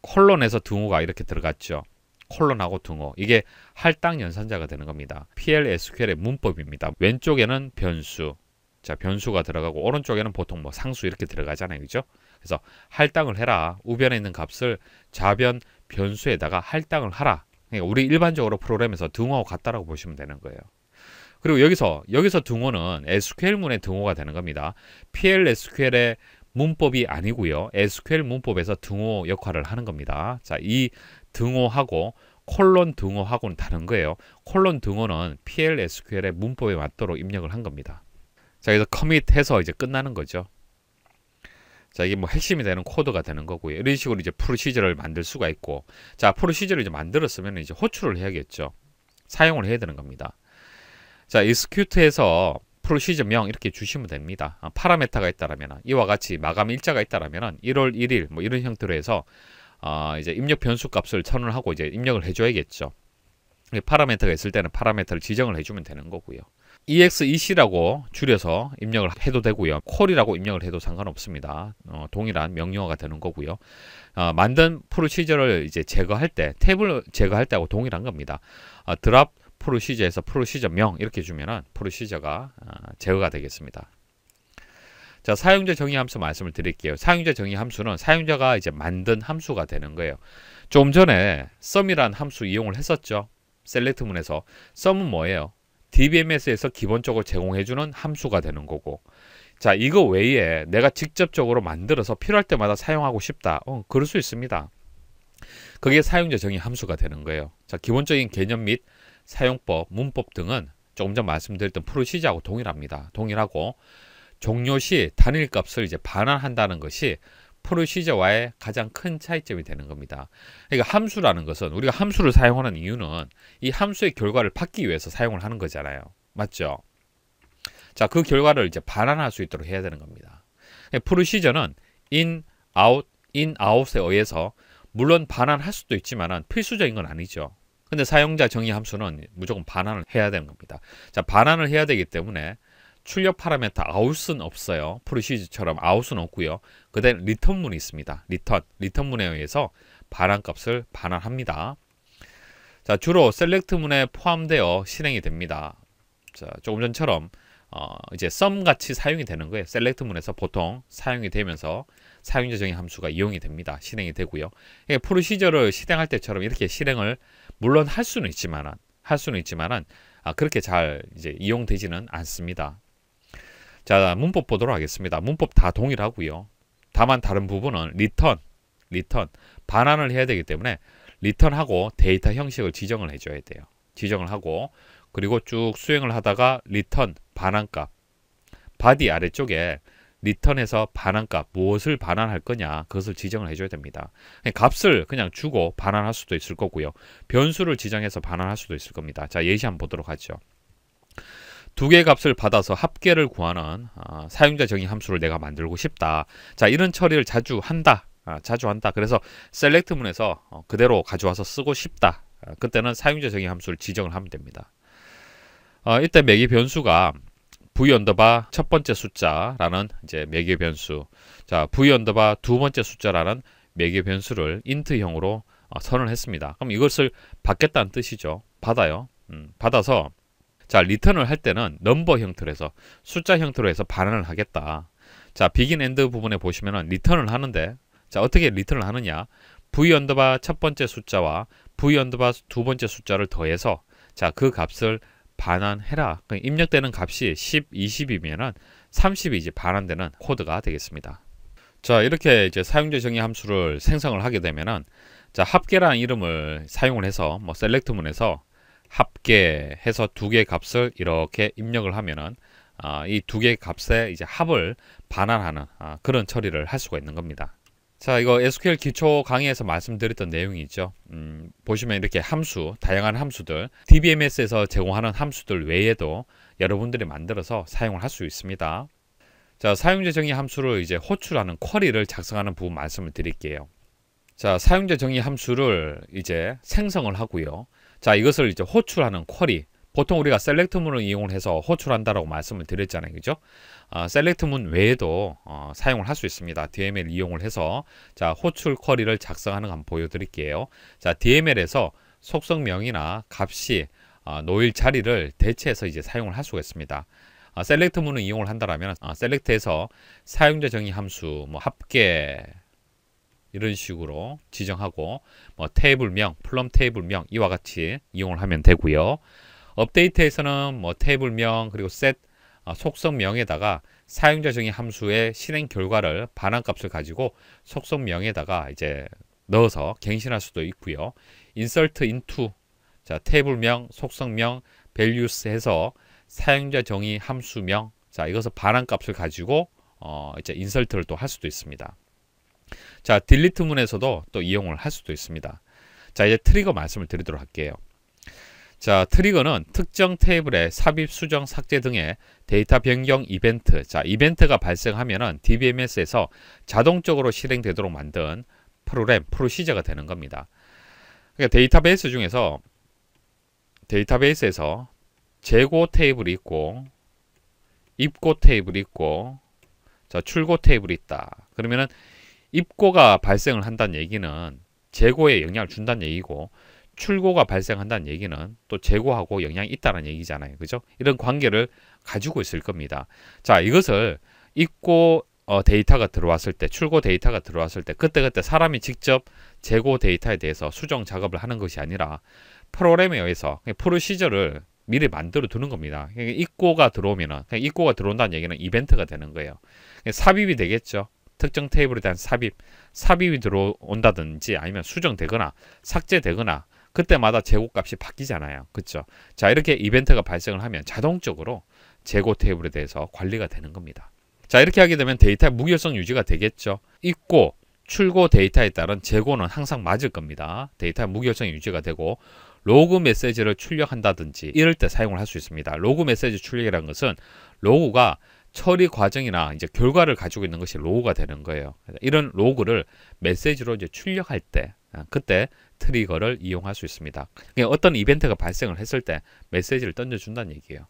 콜론에서 등호가 이렇게 들어갔죠. 콜론하고 등호 이게 할당 연산자가 되는 겁니다. PLSQL의 문법입니다. 왼쪽에는 변수 자 변수가 들어가고 오른쪽에는 보통 뭐 상수 이렇게 들어가잖아요. 그죠? 그래서 할당을 해라. 우변에 있는 값을 좌변 변수에다가 할당을 하라. 그러니까 우리 일반적으로 프로그램에서 등호하고 같다라고 보시면 되는 거예요. 그리고 여기서 여기서 등호는 SQL문의 등호가 되는 겁니다. PLSQL의 문법이 아니고요. SQL 문법에서 등호 역할을 하는 겁니다. 자, 이 등호하고 콜론 등호하고는 다른 거예요. 콜론 등호는 PLSQL의 문법에 맞도록 입력을 한 겁니다. 자, 여기서 커밋해서 이제 끝나는 거죠. 자, 이게 뭐 핵심이 되는 코드가 되는 거고요. 이런 식으로 이제 프로시저를 만들 수가 있고, 자, 프로시저를 이제 만들었으면 이제 호출을 해야겠죠. 사용을 해야 되는 겁니다. 자, execute에서 프로시저명 이렇게 주시면 됩니다. 아, 파라메타가 있다라면 이와 같이 마감 일자가 있다라면 1월 1일 뭐 이런 형태로 해서 아, 이제 입력 변수 값을 선언하고 이제 입력을 해줘야겠죠. 파라메타가 있을 때는 파라메타를 지정을 해주면 되는 거고요. exec라고 줄여서 입력을 해도 되고요. 콜이라고 입력을 해도 상관없습니다. 어, 동일한 명령어가 되는 거고요. 어, 만든 프로시저를 이제 제거할 때 탭을 제거할 때하고 동일한 겁니다. 어, 드랍 프로시저에서 프로시저명 이렇게 주면은 프로시저가 어, 제어가 되겠습니다. 자, 사용자 정의 함수 말씀을 드릴게요. 사용자 정의 함수는 사용자가 이제 만든 함수가 되는 거예요. 좀 전에 썸이란 함수 이용을 했었죠. 셀렉트문에서 썸은 뭐예요? DBMS에서 기본적으로 제공해주는 함수가 되는 거고 자 이거 외에 내가 직접적으로 만들어서 필요할 때마다 사용하고 싶다 어, 그럴 수 있습니다 그게 사용자 정의 함수가 되는 거예요 자 기본적인 개념 및 사용법, 문법 등은 조금 전 말씀드렸던 프로시저하고 동일합니다. 동일하고 종료 시 단일값을 이제 반환한다는 것이 프로시저와의 가장 큰 차이점이 되는 겁니다. 그러니까 함수라는 것은 우리가 함수를 사용하는 이유는 이 함수의 결과를 받기 위해서 사용을 하는 거잖아요. 맞죠? 자, 그 결과를 이제 반환할 수 있도록 해야 되는 겁니다. 그러니까 프로시저는 in, out, in, out에 의해서 물론 반환할 수도 있지만 필수적인 건 아니죠. 근데 사용자 정의 함수는 무조건 반환을 해야 되는 겁니다. 자, 반환을 해야 되기 때문에 출력 파라메터 아웃은 없어요. 프로시즈처럼 아웃은 없고요. 그다음 리턴문이 있습니다. 리턴, 리턴문에 의해서 반환값을 반환합니다. 자, 주로 셀렉트문에 포함되어 실행이 됩니다. 자, 조금 전처럼 어, 이제 썸 같이 사용이 되는 거예요. 셀렉트문에서 보통 사용이 되면서 사용자 정의 함수가 이용이 됩니다. 실행이 되고요. 프로시저를 실행할 때처럼 이렇게 실행을 물론 할 수는 있지만할 수는 있지만 아, 그렇게 잘 이제 이용되지는 않습니다. 자 문법 보도록 하겠습니다. 문법 다 동일하고요. 다만 다른 부분은 return, return, 반환을 해야 되기 때문에 r e t u r n 하고 데이터 형식을 지정을 해줘야 돼요. 지정을 하고 그리고 쭉 수행을 하다가 return, 반환값 body 아래쪽에 리턴에서 반환값 무엇을 반환할 거냐 그것을 지정을 해줘야 됩니다. 그러니까 값을 그냥 주고 반환할 수도 있을 거고요. 변수를 지정해서 반환할 수도 있을 겁니다. 자 예시 한번 보도록 하죠. 두 개의 값을 받아서 합계를 구하는 어, 사용자 정의 함수를 내가 만들고 싶다. 자 이런 처리를 자주 한다. 아, 자주 한다. 그래서 셀렉트문에서 어, 그대로 가져와서 쓰고 싶다. 아, 그때는 사용자 정의 함수를 지정을 하면 됩니다. 어, 이때 매기 변수가 v 언더바 첫 번째 숫자라는 이제 매개 변수 자 v 언더바 두 번째 숫자라는 매개 변수를 인트형으로 어, 선언 했습니다. 그럼 이것을 받겠다는 뜻이죠. 받아요. 음, 받아서 자 리턴을 할 때는 넘버 형태로 해서 숫자 형태로 해서 반환을 하겠다. 자 비긴 엔드 부분에 보시면은 리턴을 하는데 자 어떻게 리턴을 하느냐 v 언더바 첫 번째 숫자와 v 언더바 두 번째 숫자를 더해서 자 그 값을 반환해라. 그러니까 입력되는 값이 10, 2 0이면 30이 이제 반환되는 코드가 되겠습니다. 자, 이렇게 이제 사용자 정의 함수를 생성을 하게 되면은 자, 합계라는 이름을 사용을 해서 뭐 셀렉트문에서 합계 해서 두개의 값을 이렇게 입력을 하면은 아, 이두 개 값의 이제 합을 반환하는 아, 그런 처리를 할 수가 있는 겁니다. 자, 이거 SQL 기초 강의에서 말씀드렸던 내용이죠. 음, 보시면 이렇게 함수, 다양한 함수들, DBMS에서 제공하는 함수들 외에도 여러분들이 만들어서 사용을 할 수 있습니다. 자, 사용자 정의 함수를 이제 호출하는 쿼리를 작성하는 부분 말씀을 드릴게요. 자, 사용자 정의 함수를 이제 생성을 하고요. 자, 이것을 이제 호출하는 쿼리, 보통 우리가 셀렉트문을 이용을 해서 호출한다라고 말씀을 드렸잖아요. 그죠? 어, 아, 셀렉트문 외에도 어, 사용을 할 수 있습니다. DML 이용을 해서 자 호출 쿼리를 작성하는 거 한번 보여드릴게요. 자 DML에서 속성명이나 값이 어, 노일 자리를 대체해서 이제 사용을 할 수가 있습니다. 아, 셀렉트 문을 이용을 한다라면 아, 셀렉트에서 사용자 정의 함수 뭐 합계 이런 식으로 지정하고 뭐 테이블명, 플럼 테이블명 이와 같이 이용을 하면 되고요. 업데이트에서는 뭐 테이블명 그리고 셋 아, 속성명에다가 사용자 정의 함수의 실행 결과를 반환값을 가지고 속성명에다가 이제 넣어서 갱신할 수도 있고요. insert into 자 테이블명, 속성명, values 해서 사용자 정의 함수명 자 이것을 반환값을 가지고 어 이제 인설트를 또 할 수도 있습니다. 자 딜리트문에서도 또 이용을 할 수도 있습니다. 자 이제 트리거 말씀을 드리도록 할게요. 자, 트리거는 특정 테이블의 삽입, 수정, 삭제 등의 데이터 변경 이벤트, 자, 이벤트가 발생하면은 DBMS에서 자동적으로 실행되도록 만든 프로그램, 프로시저가 되는 겁니다. 그러니까 데이터베이스 중에서 데이터베이스에서 재고 테이블이 있고 입고 테이블이 있고 자, 출고 테이블이 있다. 그러면은 입고가 발생을 한다는 얘기는 재고에 영향을 준다는 얘기고 출고가 발생한다는 얘기는 또 재고하고 영향이 있다는 얘기잖아요. 그죠? 이런 관계를 가지고 있을 겁니다. 자, 이것을 입고 어, 데이터가 들어왔을 때, 출고 데이터가 들어왔을 때, 그때그때 사람이 직접 재고 데이터에 대해서 수정 작업을 하는 것이 아니라 프로그램에 의해서 프로시저를 미리 만들어 두는 겁니다. 입고가 들어오면은, 그냥 입고가 들어온다는 얘기는 이벤트가 되는 거예요. 삽입이 되겠죠. 특정 테이블에 대한 삽입, 삽입이 들어온다든지 아니면 수정되거나 삭제되거나 그때마다 재고값이 바뀌잖아요. 그쵸자 이렇게 이벤트가 발생을 하면 자동적으로 재고 테이블에 대해서 관리가 되는 겁니다. 자 이렇게 하게 되면 데이터의 무결성 유지가 되겠죠. 있고 출고 데이터에 따른 재고는 항상 맞을 겁니다. 데이터의 무결성이 유지가 되고 로그 메시지를 출력한다든지 이럴 때 사용을 할 수 있습니다. 로그 메시지 출력이라는 것은 로그가 처리 과정이나 이제 결과를 가지고 있는 것이 로그가 되는 거예요. 이런 로그를 메시지로 이제 출력할 때 아, 그때 트리거를 이용할 수 있습니다. 그러니까 어떤 이벤트가 발생을 했을 때 메시지를 던져준다는 얘기예요.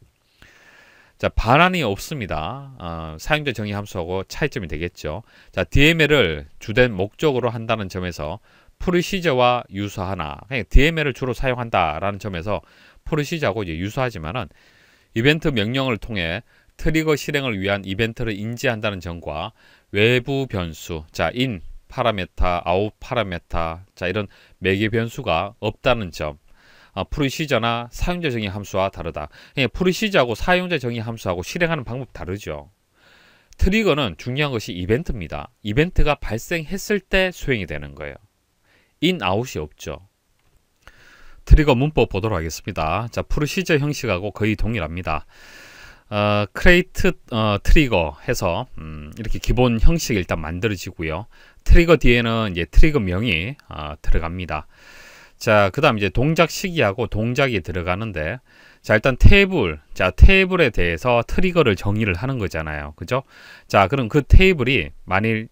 자, 반환이 없습니다. 어, 사용자 정의 함수하고 차이점이 되겠죠. 자, DML을 주된 목적으로 한다는 점에서 프리시저와 유사하나, 그냥 그러니까 DML을 주로 사용한다라는 점에서 프리시저하고 이제 유사하지만은 이벤트 명령을 통해 트리거 실행을 위한 이벤트를 인지한다는 점과 외부 변수, 자, in, 파라메타, 아웃 파라메타 자 이런 매개 변수가 없다는 점 아, 프리시저나 사용자 정의 함수와 다르다. 예, 프리시저하고 사용자 정의 함수하고 실행하는 방법 다르죠. 트리거는 중요한 것이 이벤트입니다. 이벤트가 발생했을 때 수행이 되는 거예요. 인, 아웃이 없죠. 트리거 문법 보도록 하겠습니다. 자, 프리시저 형식하고 거의 동일합니다. 어, 크레이트 어, 트리거 해서 음, 이렇게 기본 형식 일단 만들어지고요. 트리거 뒤에는 이제 트리거 명이 어, 들어갑니다. 자, 그 다음 이제 동작 시기하고 동작이 들어가는데 자, 일단 테이블. 자, 테이블에 대해서 트리거를 정의를 하는 거잖아요. 그죠? 자, 그럼 그 테이블이 만일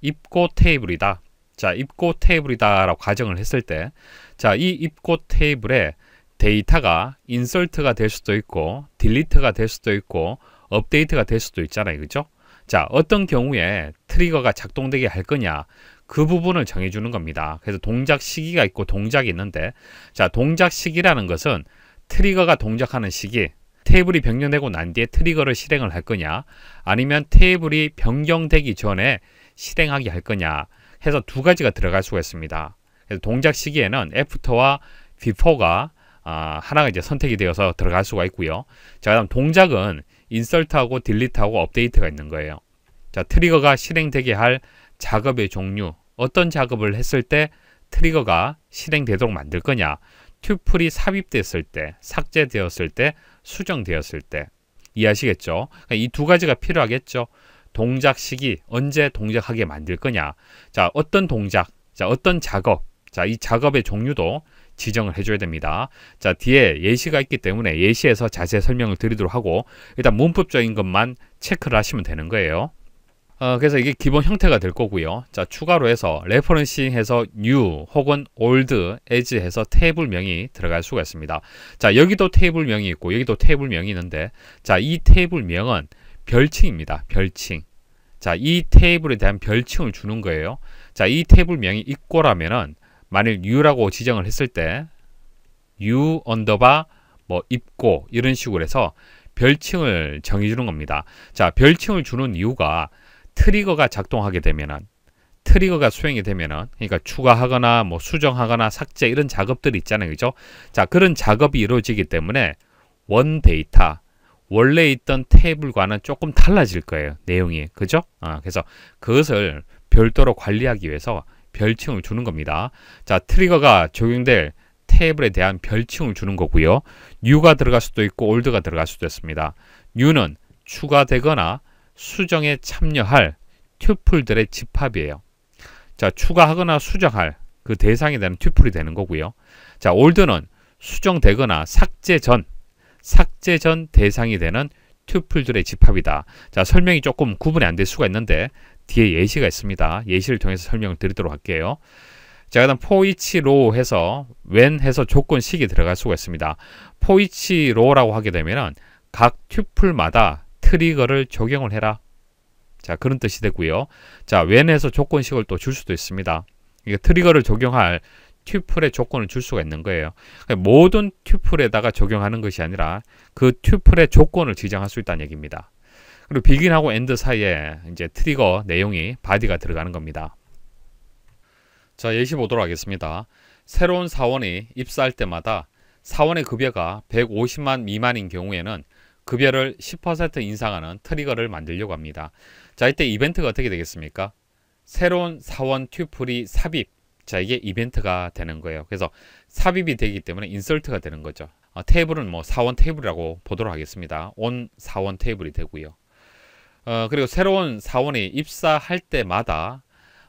입고 테이블이다. 자, 입고 테이블이다라고 가정을 했을 때 자, 이 입고 테이블에 데이터가 인설트가 될 수도 있고 딜리트가 될 수도 있고 업데이트가 될 수도 있잖아요. 그죠? 자, 어떤 경우에 트리거가 작동되게 할 거냐. 그 부분을 정해주는 겁니다. 그래서 동작 시기가 있고 동작이 있는데, 자, 동작 시기라는 것은 트리거가 동작하는 시기, 테이블이 변경되고 난 뒤에 트리거를 실행을 할 거냐, 아니면 테이블이 변경되기 전에 실행하게 할 거냐 해서 두 가지가 들어갈 수가 있습니다. 그래서 동작 시기에는 애프터와 비포가 아, 하나가 이제 선택이 되어서 들어갈 수가 있고요. 자, 그다음 동작은 인설트하고 딜리트하고 업데이트가 있는 거예요. 자, 트리거가 실행되게 할 작업의 종류, 어떤 작업을 했을 때 트리거가 실행되도록 만들 거냐, 튜플이 삽입됐을 때, 삭제되었을 때, 수정되었을 때 이해하시겠죠? 그러니까 이두 가지가 필요하겠죠. 동작 시기, 언제 동작하게 만들 거냐, 자 어떤 동작, 자 어떤 작업, 자이 작업의 종류도 지정을 해줘야 됩니다. 자 뒤에 예시가 있기 때문에 예시에서 자세히 설명을 드리도록 하고 일단 문법적인 것만 체크를 하시면 되는 거예요. 어, 그래서 이게 기본 형태가 될 거고요. 자 추가로 해서 레퍼런싱 해서 new 혹은 old as 해서 테이블명이 들어갈 수가 있습니다. 자 여기도 테이블명이 있고 여기도 테이블명이 있는데 자이 테이블명은 별칭입니다. 별칭. 자, 이 테이블에 대한 별칭을 주는 거예요. 자, 이 테이블명이 있고라면은 만일 u라고 지정을 했을 때 u 언더바 뭐 입고 이런 식으로 해서 별칭을 정해주는 겁니다. 자, 별칭을 주는 이유가 트리거가 작동하게 되면은 트리거가 수행이 되면은 그러니까 추가하거나 뭐 수정하거나 삭제 이런 작업들이 있잖아요. 그죠? 자, 그런 작업이 이루어지기 때문에 원 데이터 원래 있던 테이블과는 조금 달라질 거예요. 내용이. 그죠? 아, 그래서 그것을 별도로 관리하기 위해서 별칭을 주는 겁니다. 자, 트리거가 적용될 테이블에 대한 별칭을 주는 거고요. n 가 들어갈 수도 있고 올드가 들어갈 수도 있습니다. n 는 추가되거나 수정에 참여할 튜플들의 집합이에요. 자, 추가하거나 수정할 그대상에 대한 튜플이 되는 거고요. 자, 올드는 수정되거나 삭제 전, 삭제 전 대상이 되는 튜플들의 집합이다. 자, 설명이 조금 구분이 안 될 수가 있는데 뒤에 예시가 있습니다. 예시를 통해서 설명을 드리도록 할게요. 자, 그 다음 포이치로 해서 when 해서 조건식이 들어갈 수가 있습니다. 포이치로라고 하게 되면은 각 튜플마다 트리거를 적용을 해라. 자, 그런 뜻이 되고요. 자, when 해서 조건식을 또 줄 수도 있습니다. 이게 트리거를 적용할 튜플의 조건을 줄 수가 있는 거예요. 그러니까 모든 튜플에다가 적용하는 것이 아니라 그 튜플의 조건을 지정할 수 있다는 얘기입니다. 그리고 비긴하고 엔드 사이에 이제 트리거 내용이 바디가 들어가는 겁니다. 자 예시 보도록 하겠습니다. 새로운 사원이 입사할 때마다 사원의 급여가 150만 미만인 경우에는 급여를 10% 인상하는 트리거를 만들려고 합니다. 자 이때 이벤트가 어떻게 되겠습니까? 새로운 사원 튜플이 삽입 자 이게 이벤트가 되는 거예요. 그래서 삽입이 되기 때문에 인설트가 되는 거죠. 아, 테이블은 뭐 사원 테이블이라고 보도록 하겠습니다. 온 사원 테이블이 되고요. 어, 그리고 새로운 사원이 입사할 때마다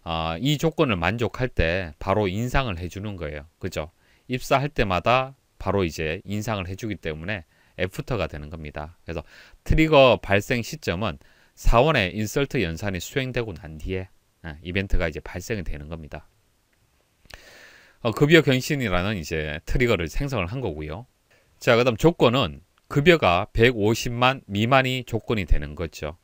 어, 이 조건을 만족할 때 바로 인상을 해주는 거예요. 그죠? 입사할 때마다 바로 이제 인상을 해주기 때문에 애프터가 되는 겁니다. 그래서 트리거 발생 시점은 사원의 인설트 연산이 수행되고 난 뒤에 어, 이벤트가 이제 발생이 되는 겁니다. 어, 급여 경신이라는 이제 트리거를 생성을 한 거고요. 자, 그 다음 조건은 급여가 150만 미만이 조건이 되는 거죠.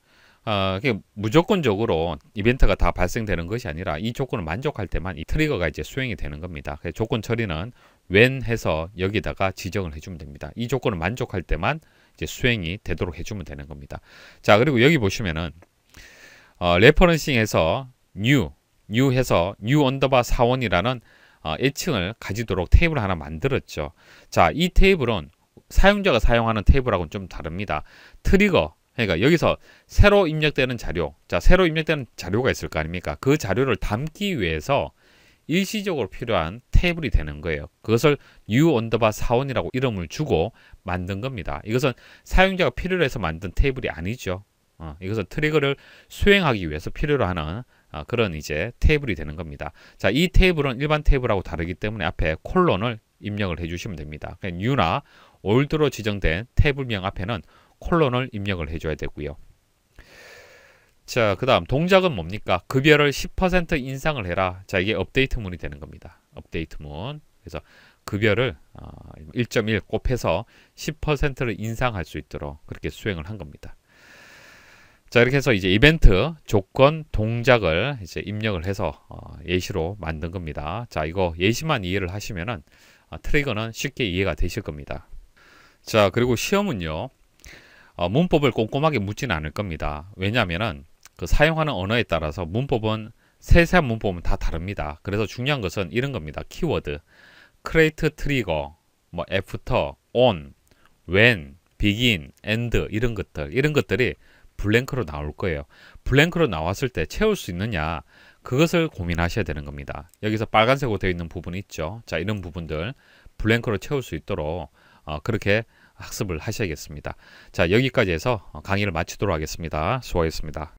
어, 무조건적으로 이벤트가 다 발생되는 것이 아니라 이 조건을 만족할 때만 이 트리거가 이제 수행이 되는 겁니다. 그래서 조건 처리는 when 해서 여기다가 지정을 해주면 됩니다. 이 조건을 만족할 때만 이제 수행이 되도록 해주면 되는 겁니다. 자 그리고 여기 보시면은 어, 레퍼런싱에서 new new 해서 new 언더바 사원이라는 어, 애칭을 가지도록 테이블 하나 만들었죠. 자이 테이블은 사용자가 사용하는 테이블하고는 좀 다릅니다. 트리거 그러니까 여기서 새로 입력되는 자료, 자 새로 입력되는 자료가 있을 거 아닙니까? 그 자료를 담기 위해서 일시적으로 필요한 테이블이 되는 거예요. 그것을 new 언더바 사원이라고 이름을 주고 만든 겁니다. 이것은 사용자가 필요로 해서 만든 테이블이 아니죠. 어, 이것은 트리거를 수행하기 위해서 필요로 하는 어, 그런 이제 테이블이 되는 겁니다. 자, 이 테이블은 일반 테이블하고 다르기 때문에 앞에 콜론을 입력을 해주시면 됩니다. new나 올드로 지정된 테이블명 앞에는 콜론을 입력을 해줘야 되고요. 자, 그 다음 동작은 뭡니까? 급여를 10% 인상을 해라. 자, 이게 업데이트문이 되는 겁니다. 업데이트문. 그래서 급여를 1.1 어, 곱해서 10%를 인상할 수 있도록 그렇게 수행을 한 겁니다. 자, 이렇게 해서 이제 이벤트 조건 동작을 이제 입력을 해서 어, 예시로 만든 겁니다. 자, 이거 예시만 이해를 하시면은 어, 트리거는 쉽게 이해가 되실 겁니다. 자, 그리고 시험은요. 어, 문법을 꼼꼼하게 묻지는 않을 겁니다. 왜냐하면그 사용하는 언어에 따라서 문법은 세세한 문법은 다 다릅니다. 그래서 중요한 것은 이런 겁니다. 키워드, create trigger, 뭐 after, on, when, begin, end 이런 것들 이런 것들이 블랭크로 나올 거예요. 블랭크로 나왔을 때 채울 수 있느냐 그것을 고민하셔야 되는 겁니다. 여기서 빨간색으로 되어 있는 부분이 있죠. 자 이런 부분들 블랭크로 채울 수 있도록 어, 그렇게 학습을 하셔야겠습니다. 자, 여기까지 해서 강의를 마치도록 하겠습니다. 수고하셨습니다.